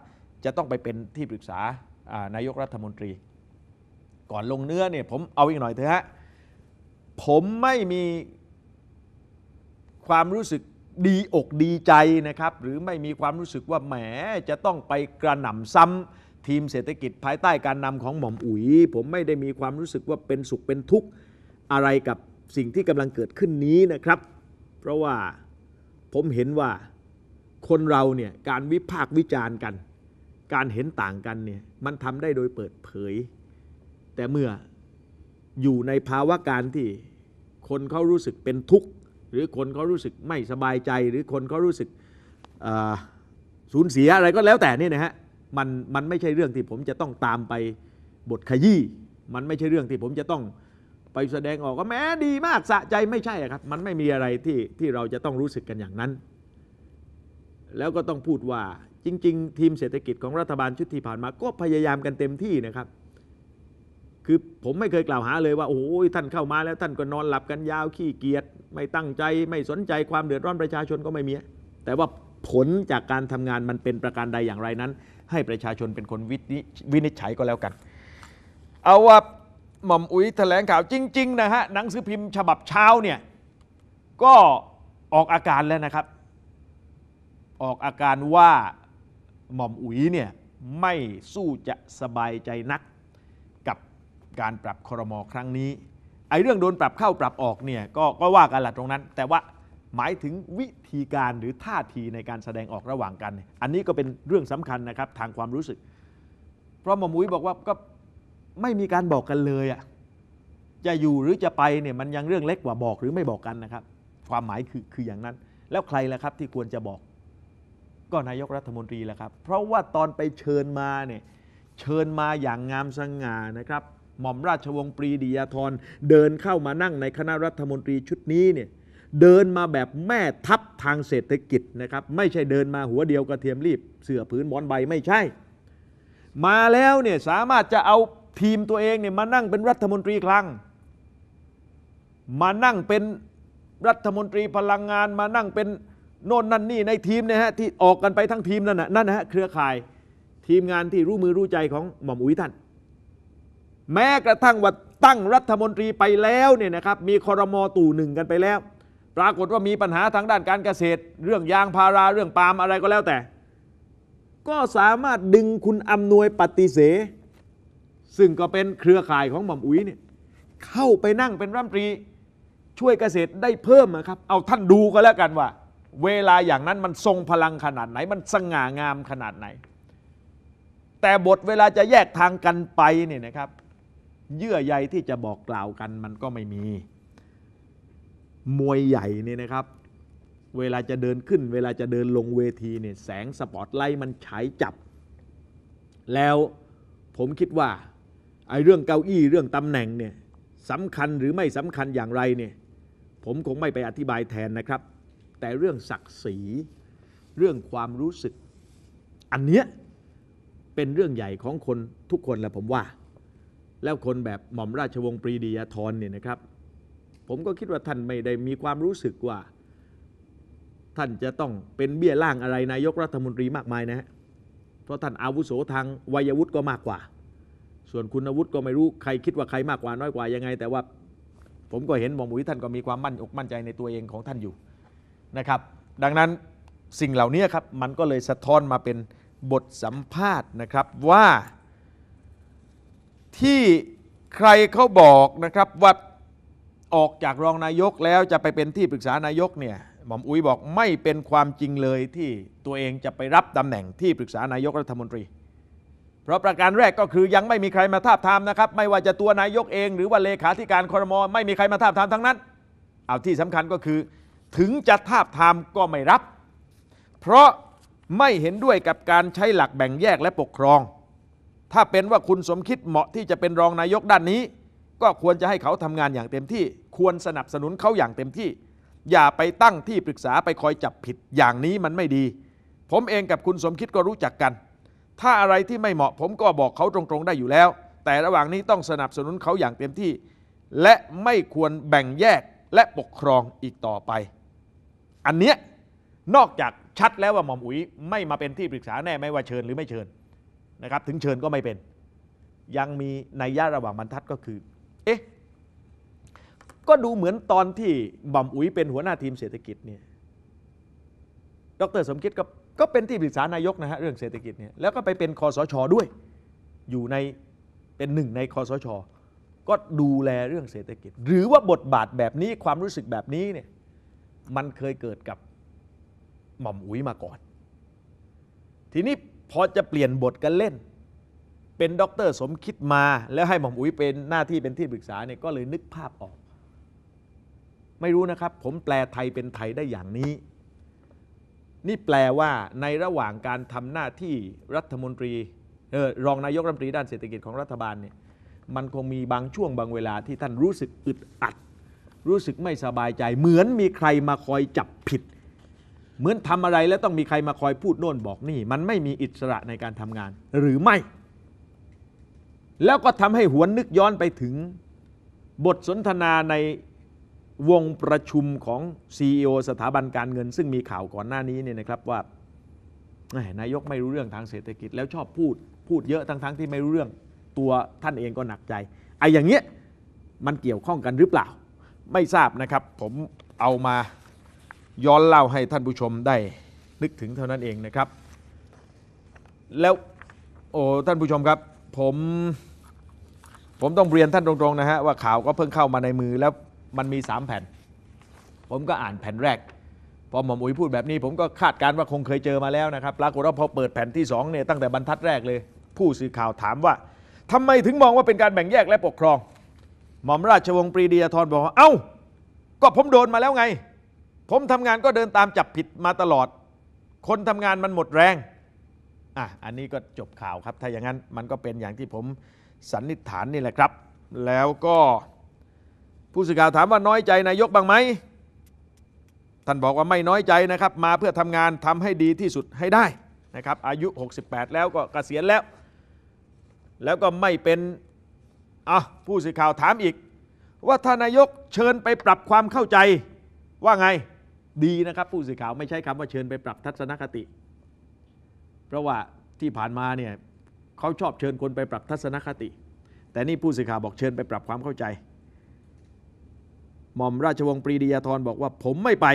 S1: จะต้องไปเป็นที่ปรึกษานายกรัฐมนตรี ก่อนลงเนื้อเนี่ยผมเอาอีกหน่อยเถอะฮะผมไม่มีความรู้สึกดีอกดีใจนะครับ หรือไม่มีความรู้สึกว่าแหม จะต้องไปกระหน่ำซ้ำทีมเศรษฐกิจภายใต้การนำของหม่อมอุ๋ย ผมไม่ได้มีความรู้สึกว่าเป็นสุขเป็นทุกข์อะไรกับสิ่งที่กำลังเกิดขึ้นนี้นะครับ เพราะว่าผมเห็นว่าคนเราเนี่ยการวิพากษ์วิจารณ์กัน การเห็นต่างกันเนี่ยมันทำได้โดยเปิดเผย แต่เมื่ออยู่ในภาวะการที่คนเขารู้สึกเป็นทุกข์ หรือคนเขารู้สึกไม่สบายใจ หรือคนเขารู้สึกสูญเสียอะไรก็แล้วแต่นี่นะฮะมันมันไม่ใช่เรื่องที่ผมจะต้องตามไปบทขยี้มันไม่ใช่เรื่องที่ผมจะต้องไปแสดงออกก็แม้ดีมากสะใจไม่ใช่ครับมันไม่มีอะไรที่ที่เราจะต้องรู้สึกกันอย่างนั้นแล้วก็ต้องพูดว่าจริง ๆ ทีมเศรษฐกิจของรัฐบาลชุดที่ผ่านมาก็พยายามกันเต็มที่นะครับ คือผมไม่เคยกล่าวหาเลยว่า โอ้ยท่านเข้ามาแล้วท่านก็นอนหลับกันยาวขี้เกียจไม่ตั้งใจไม่สนใจความเดือดร้อนประชาชนก็ไม่มี แต่ว่าผลจากการทำงานมันเป็นประการใดอย่างไรนั้น ให้ประชาชนเป็นคนวินิจฉัยก็แล้วกัน เอาว่าหม่อมอุ๋ยแถลงข่าวจริง ๆนะฮะหนังสือพิมพ์ฉบับเช้าเนี่ยก็ออกอาการแล้วนะครับออกอาการว่าหม่อมอุ๋ยเนี่ยไม่สู้จะสบายใจนักกับการปรับครมอครั้งนี้ ไอ้เรื่องโดนปรับเข้าปรับออกเนี่ยก็ก็ว่ากันหละตรงนั้น แต่ว่าหมายถึงวิธีการหรือท่าทีในการแสดงออกระหว่างกัน อันนี้ก็เป็นเรื่องสำคัญนะครับทางความรู้สึก เพราะหมอมุ๋ยบอกว่าก็ไม่มีการบอกกันเลยอะจะอยู่หรือจะไปเนี่ยมันยังเรื่องเล็กกว่าบอกหรือไม่บอกกันนะครับ ความหมายคือคืออย่างนั้น แล้วใครล่ะครับที่ควรจะบอกก็นายกรัฐมนตรีแหละครับเพราะว่าตอนไปเชิญมาเนี่ยเชิญมาอย่างงามสง่านะครับ หม่อมราชวงศ์ปรีดียาธรเดินเข้ามานั่งในคณะรัฐมนตรีชุดนี้เนี่ยเดินมาแบบแม่ทัพทางเศรษฐกิจนะครับ ไม่ใช่เดินมาหัวเดียวกระเทียมรีบเสือผืนบมอนใบ ไม่ใช่ มาแล้วเนี่ยสามารถจะเอาทีมตัวเองเนี่ยมานั่งเป็นรัฐมนตรีคลังมานั่งเป็นรัฐมนตรีพลังงานมานั่งเป็นโน่นนั่นนี่ในทีมนะฮะที่ออกกันไปทั้งทีมนั่นนะนั่นนะฮะเครือข่ายทีมงานที่รู้มือรู้ใจของหม่อมอุ๋ยท่าน แม้กระทั่งว่าตั้งรัฐมนตรีไปแล้วเนี่ยนะครับมีคอรมอตู่หนึ่งกันไปแล้ว ปรากฏว่ามีปัญหาทางด้านการเกษตร เรื่องยางพาราเรื่องปาล์มอะไรก็แล้วแต่ ก็สามารถดึงคุณอำนวยปฏิเสซึ่งก็เป็นเครือข่ายของหม่อมอุ๋ยเนี่ยเข้าไปนั่งเป็นรัฐมนตรีช่วยเกษตรได้เพิ่มนะครับเอาท่านดูก็แล้วกันว่าเวลาอย่างนั้นมันทรงพลังขนาดไหน มันสง่างามขนาดไหน แต่บทเวลาจะแยกทางกันไปเนี่ยนะครับเยื่อใยที่จะบอกกล่าวกันมันก็ไม่มี มวยใหญ่เนี่ยนะครับ เวลาจะเดินขึ้น เวลาจะเดินลงเวทีเนี่ยแสงสปอตไลท์มันฉายจับ แล้วผมคิดว่าไอ้เรื่องเก้าอี้เรื่องตำแหน่งเนี่ยสำคัญหรือไม่สำคัญอย่างไรเนี่ยผมคงไม่ไปอธิบายแทนนะครับแต่เรื่องศักดิ์ศรี เรื่องความรู้สึกอันเนี้ยเป็นเรื่องใหญ่ของคนทุกคนแหละผมว่า แล้วคนแบบหม่อมราชวงศ์ปรีดียาธรเนี่ยนะครับ ผมก็คิดว่าท่านไม่ได้มีความรู้สึกว่า ท่านจะต้องเป็นเบี้ยล่างอะไรนายกรัฐมนตรีมากมายนะฮะเพราะท่านอาวุโสทางวัยวุฒิก็มากกว่า ส่วนคุณวุฒิก็ไม่รู้ใครคิดว่าใครมากกว่า น้อยกว่ายังไง แต่ว่าผมก็เห็นหม่อมอุ๋ยท่านก็มีความมั่นอกมั่นใจในตัวเองของท่านอยู่นะครับดังนั้นสิ่งเหล่านี้ครับมันก็เลยสะท้อนมาเป็นบทสัมภาษณ์นะครับว่าที่ใครเขาบอกนะครับว่าออกจากรองนายกแล้วจะไปเป็นที่ปรึกษานายกเนี่ยหม่อมอุ้ยบอกไม่เป็นความจริงเลยที่ตัวเองจะไปรับตำแหน่งที่ปรึกษานายกรัฐมนตรี เพราะประการแรกก็คือยังไม่มีใครมาทาบทามนะครับไม่ว่าจะตัวนายกเอง หรือว่าเลขาธิการคอรมอไม่มีใครมาทาบทามทั้งนั้น เอาที่สำคัญก็คือถึงจะทาบทามก็ไม่รับ เพราะไม่เห็นด้วยกับการใช้หลักแบ่งแยกและปกครอง ถ้าเป็นว่าคุณสมคิดเหมาะที่จะเป็นรองนายกด้านนี้ ก็ควรจะให้เขาทำงานอย่างเต็มที่ ควรสนับสนุนเขาอย่างเต็มที่ อย่าไปตั้งที่ปรึกษาไปคอยจับผิดอย่างนี้มันไม่ดี ผมเองกับคุณสมคิดก็รู้จักกัน ถ้าอะไรที่ไม่เหมาะผมก็บอกเขาตรงๆ ได้อยู่แล้ว แต่ระหว่างนี้ต้องสนับสนุนเขาอย่างเต็มที่ และไม่ควรแบ่งแยกและปกครองอีกต่อไปอันเนี้ยนอกจากชัดแล้วว่าหม่อมอุ๋ยไม่มาเป็นที่ปรึกษาแน่ไม่ว่าเชิญหรือไม่เชิญนะครับถึงเชิญก็ไม่เป็น ยังมีนัยยะระหว่างบรรทัดก็คือเอ๊ะก็ดูเหมือนตอนที่หม่อมอุ๋ยเป็นหัวหน้าทีมเศรษฐกิจเนี่ยดรสมคิดก็ก็เป็นที่ปรึกษานายกนะฮะเรื่องเศรษฐกิจเนี่ยแล้วก็ไปเป็นคอสชอด้วย อยู่ในเป็นหนึ่งในคอสช ก็ดูแลเรื่องเศรษฐกิจ หรือว่าบทบาทแบบนี้ความรู้สึกแบบนี้เนี่ยมันเคยเกิดกับหม่อมอุ๋ยมาก่อน ทีนี้พอจะเปลี่ยนบทกันเล่น เป็นด็อกเตอร์สมคิดมา แล้วให้หม่อมอุ๋ยเป็นหน้าที่เป็นที่ปรึกษาเนี่ยก็เลยนึกภาพออก ไม่รู้นะครับผมแปลไทยเป็นไทยได้อย่างนี้ นี่แปลว่าในระหว่างการทำหน้าที่รัฐมนตรีออรองนายกรัฐมนตรีด้านเศรษฐกิจของรัฐบาลเนี่ยมันคงมีบางช่วงบางเวลา ที่ท่านรู้สึกอึดอัดรู้สึกไม่สบายใจเหมือนมีใครมาคอยจับผิด เหมือนทำอะไรแล้วต้องมีใครมาคอยพูดโน่นบอกนี่ มันไม่มีอิสระในการทำงาน หรือไม่ แล้วก็ทำให้หวนนึกย้อนไปถึง บทสนทนาในวงประชุมของ CEO สถาบันการเงิน ซึ่งมีข่าวก่อนหน้านี้เนี่ยนะครับว่านายกไม่รู้เรื่องทางเศรษฐกิจแล้วชอบพูด พูดเยอะทั้งๆทที่ไม่รู้เรื่องตัวท่านเองก็หนักใจไอ้อย่างเงี้ยมันเกี่ยวข้องกันหรือเปล่าไม่ทราบนะครับผมเอามาย้อนเล่าให้ท่านผู้ชมได้นึกถึงเท่านั้นเองนะครับ แล้วโอ้ท่านผู้ชมครับผมผมต้องเรียนท่านตรงๆนะฮะว่าข่าวก็เพิ่งเข้ามาในมือแล้วมันมี 3 แผ่น ผมก็อ่านแผ่นแรกพอหมอมอุ๋ยพูดแบบนี้ ผมก็คาดการณ์ว่าคงเคยเจอมาแล้วนะครับปรากฏว่าพอเปิดแผ่นที่2เนี่ยตั้งแต่บรรทัดแรกเลย ผู้สื่อข่าวถามว่า ทำไมถึงมองว่าเป็นการแบ่งแยกและปกครองหม่อมราชวงศ์ปรีดียทรบอกว่าเอา้า ก็ผมโดนมาแล้วไง ผมทำงานก็เดินตามจับผิดมาตลอด คนทำงานมันหมดแรงอ่ะอันนี้ก็จบข่าวครับ ถ้าอย่างนั้นมันก็เป็นอย่างที่ผมสันนิษฐานนี่แหละครับ แล้วก็ผู้สื่อข่าวถามว่าน้อยใจนายกบ้างไหมท่านบอกว่าไม่น้อยใจนะครับ มาเพื่อทำงานทำให้ดีที่สุดให้ได้นะครับอายุ 68 แล้วก็เกษียณแล้ว แล้วก็ไม่เป็นอ่ะผู้สื่อข่าวถามอีกว่าทานายกเชิญไปปรับความเข้าใจว่าไงดีนะครับ ผู้สื่อข่าวไม่ใช่คำว่าเชิญไปปรับทัศนคติ เพราะว่าที่ผ่านมาเนี่ยเขาชอบเชิญคนไปปรับทัศนคติ แต่นี่ผู้สื่อข่าวบอกเชิญไปปรับความเข้าใจ หม่อมราชวงศ์ปรีดียธรบอกว่าผมไม่ไป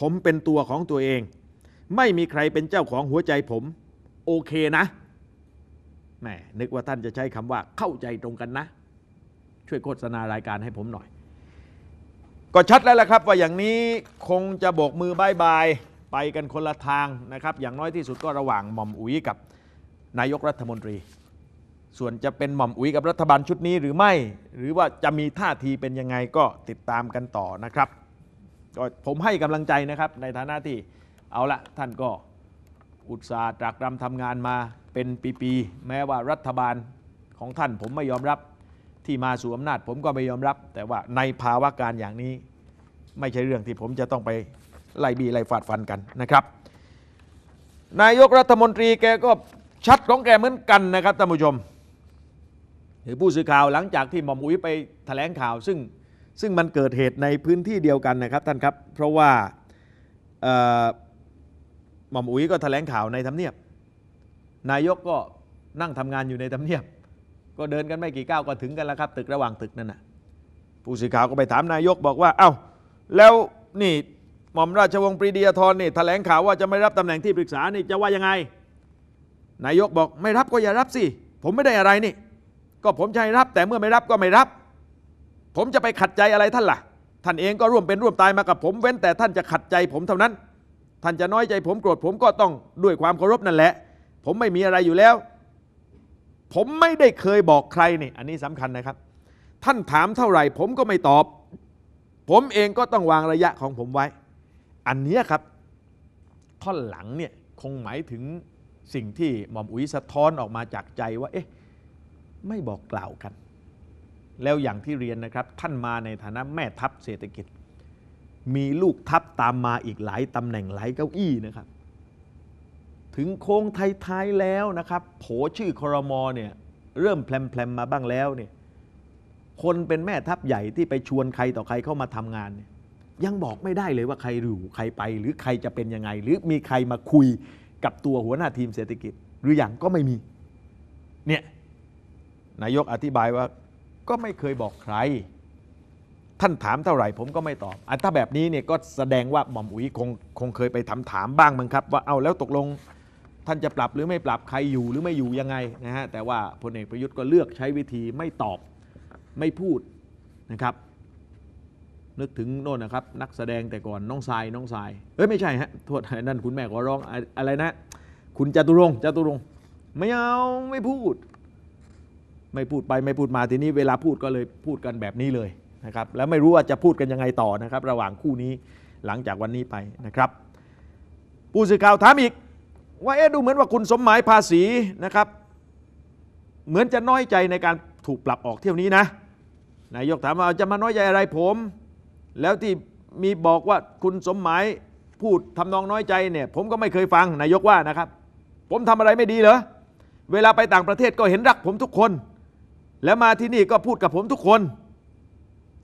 S1: ผมเป็นตัวของตัวเอง ไม่มีใครเป็นเจ้าของหัวใจผมโอเคนะแหมนึกว่าท่านจะใช้คำว่าเข้าใจตรงกันนะช่วยโฆษณารายการให้ผมหน่อย ก็ชัดแล้วละครับว่าอย่างนี้คงจะโบกมือบายบายไปกันคนละทางนะครับอย่างน้อยที่สุดก็ระหว่างหม่อมอุ๋ยกับนายกรัฐมนตรี ส่วนจะเป็นหม่อมอุ๋ยกับรัฐบาลชุดนี้หรือไม่ หรือว่าจะมีท่าทีเป็นยังไงก็ติดตามกันต่อนะครับก็ผมให้กำลังใจนะครับในฐานะที่เอาละท่านก็อุตสาห์ตรากรำทำงานมาเป็นปีๆแม้ว่ารัฐบาลของท่านผมไม่ยอมรับที่มาสู่อำนาจผมก็ไม่ยอมรับ แต่ว่าในภาวะการอย่างนี้ ไม่ใช่เรื่องที่ผมจะต้องไปไล่บีไล่ฟาดฟันกันนะครับ นายกรัฐมนตรีแกก็ชัดของแกเหมือนกันนะครับท่านผู้ชมหรือผู้สื่อข่าวหลังจากที่หม่อมอุ๋ยไปแถลงข่าว ซึ่งซึ่งมันเกิดเหตุในพื้นที่เดียวกันนะครับท่านครับ เพราะว่าหม่อมอุ๋ยก็แถลงข่าวในทำเนียบ นายกก็นั่งทำงานอยู่ในทำเนียบก็เดินกันไม่กี่ก้าว ก็ถึงกัน แล้วครับ ตึกระหว่างตึกนั่นนะผู้สื่อข่าว ก็ไปถามนายกบอกว่า เอา้า แล้วนี่ หม่อมราชวงศ์ปรีดียรนี่ แถลงข่าวว่าจะไม่รับตำแหน่งที่ปรึกษานี่จะว่ายังไงนายกบอกไม่รับก็อย่ารับสิ ผมไม่ได้อะไรนี่ ก็ผมจะให้รับ แต่เมื่อไม่รับก็ไม่รับ ผมจะไปขัดใจอะไรท่านล่ะท่านเองก็ร่วมเป็นร่วมตายมากับผมเว้นแต่ท่านจะขัดใจผมเท่านั้น ท่านจะน้อยใจผมโกรธผมก็ต้องด้วยความเคารพนั่นแหละ ผมไม่มีอะไรอยู่แล้วผมไม่ได้เคยบอกใครนี่อันนี้สำคัญนะครับ ท่านถามเท่าไหร่ ผมก็ไม่ตอบ ผมเองก็ต้องวางระยะของผมไว้ อันนี้ครับท่อนหลังเนี่ยคงหมายถึงสิ่งที่หม่อมอุ๋ยสะท้อนออกมาจากใจว่า เอ๊ะไม่บอกกล่าวกัน แล้วอย่างที่เรียนนะครับ ท่านมาในฐานะแม่ทัพเศรษฐกิจ มีลูกทัพตามมาอีกหลายตำแหน่งหลายเก้าอี้นะครับถึงโค้งท้ายๆแล้วนะครับ โผชื่อคอรมอเนี่ยเริ่มแพลมๆ มาบ้างแล้วเนี่ยคนเป็นแม่ทัพใหญ่ที่ไปชวนใครต่อใครเข้ามาทำงานเนี่ยยังบอกไม่ได้เลยว่าใครอยู่ใครไป หรือใครจะเป็นยังไงหรือมีใครมาคุยกับตัวหัวหน้าทีมเศรษฐกิจ หรืออย่างก็ไม่มีเนี่ยนายกอธิบายว่าก็ไม่เคยบอกใคร ท่านถามเท่าไหร่ผมก็ไม่ตอบอันถ้าแบบนี้เนี่ยก็แสดงว่าหม่อมอุ๋ยคงคงเคยไปถามถามบ้างมั้งครับว่าเอาแล้วตกลงท่านจะปรับหรือไม่ปรับใครอยู่หรือไม่อยู่ยังไงนะฮะแต่ว่าพลเอกประยุทธ์ก็เลือกใช้วิธีไม่ตอบไม่พูดนะครับ นึกถึงโน่นนะครับ นักแสดงแต่ก่อนน้องทรายน้องทรายเอ้ยไม่ใช่ฮะโทษนั่นคุณแม่ขอร้องอะไรนะคุณจตุรงจตุรงไม่เอาไม่พูด ไม่พูดไปไม่พูดมาทีนี้ เวลาพูดก็เลยพูดกันแบบนี้เลยนะครับแล้วไม่รู้ว่าจะพูดกันยังไงต่อนะครับ ระหว่างคู่นี้หลังจากวันนี้ไปนะครับผู้สื่อข่าวถามอีกว่าเอ๊ะดูเหมือนว่าคุณสมหมายภาษีนะครับ เหมือนจะน้อยใจในการถูกปรับออกเที่ยวนี้นะนายกถามว่าจะมาน้อยใจอะไรผม แล้วที่มีบอกว่าคุณสมหมายพูด ทำนองน้อยใจเนี่ย ผมก็ไม่เคยฟังนายกว่านะครับ ผมทำอะไรไม่ดีเหรอ เวลาไปต่างประเทศก็เห็นรักผมทุกคน แล้วมาที่นี่ก็พูดกับผมทุกคน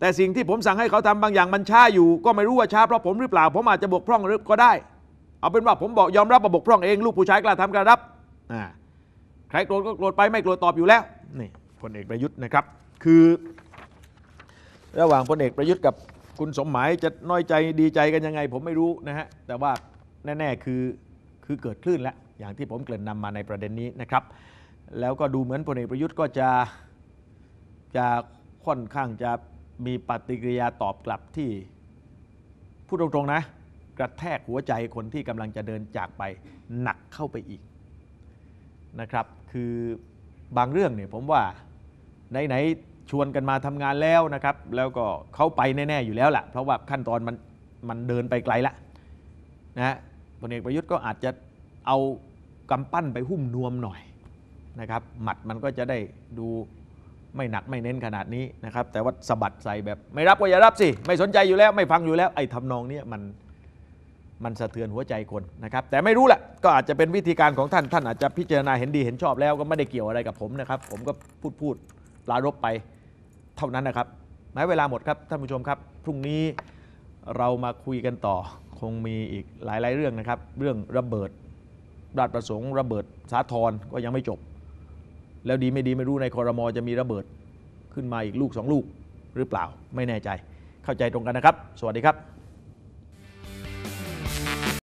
S1: แต่สิ่งที่ผมสั่งให้เขาทำบางอย่างมันช้าอยู่ ก็ไม่รู้ว่าช้าเพราะผมหรือเปล่า ผมอาจจะบกพร่องหรือก็ได้เอาเป็นว่าผมบอกยอมรับประบกพร่องเองลูกผู้ชายกล้าทำกล้ารับใครโกรธก็โกรธไปไม่โกรธตอบอยู่แล้วนี่พลเอกประยุทธ์นะครับคือ ระหว่างพลเอกประยุทธ์กับคุณสมหมาย จะน้อยใจดีใจกันยังไง ผมไม่รู้นะฮะแต่ว่าแน่ ๆคือคือเกิดคลื่นแล้วอย่างที่ผมเกริ่นนำมาในประเด็นนี้นะครับ แล้วก็ดูเหมือนพลเอกประยุทธ์ก็จะจะค่อนข้างจะมีปฏิกิริยาตอบกลับที่พูดตรงๆนะกระแทกหัวใจคนที่กำลังจะเดินจากไปหนักเข้าไปอีกนะครับคือบางเรื่องเนี่ยผมว่าไหนๆชวนกันมาทำงานแล้วนะครับแล้วก็เขาไปแน่ ๆ อยู่แล้วแหละเพราะว่าขั้นตอนมันมันเดินไปไกลละนะพลเอกประยุทธ์ก็อาจจะเอากำปั้นไปหุ้มนวมหน่อยนะครับหมัดมันก็จะได้ดูไม่หนักไม่เน้นขนาดนี้นะครับแต่ว่าสะบัดใส่แบบไม่รับก็อย่ารับสิ ไม่สนใจอยู่แล้วไม่ฟังอยู่แล้ว ไอ้ทำนองนี้มันมันสะเทือนหัวใจคนนะครับ แต่ไม่รู้แหละก็อาจจะเป็นวิธีการของท่านท่านอาจจะพิจารณาเห็นดี เห็นชอบแล้วก็ไม่ได้เกี่ยวอะไรกับผมนะครับ ผมก็พูดพูดลารบไปเท่านั้นนะครับหมายเวลาหมดครับ ท่านผู้ชมครับพรุ่งนี้เรามาคุยกันต่อ คงมีอีกหลาย ๆ เรื่องนะครับ เรื่องระเบิดราชประสงค์ระเบิดสาทรก็ยังไม่จบ แล้วดีไม่ดีไม่รู้ในคอรมอจะมีระเบิดขึ้นมาอีกลูกสองลูกหรือเปล่าไม่แน่ใจเข้าใจตรงกันนะครับ สวัสดีครับ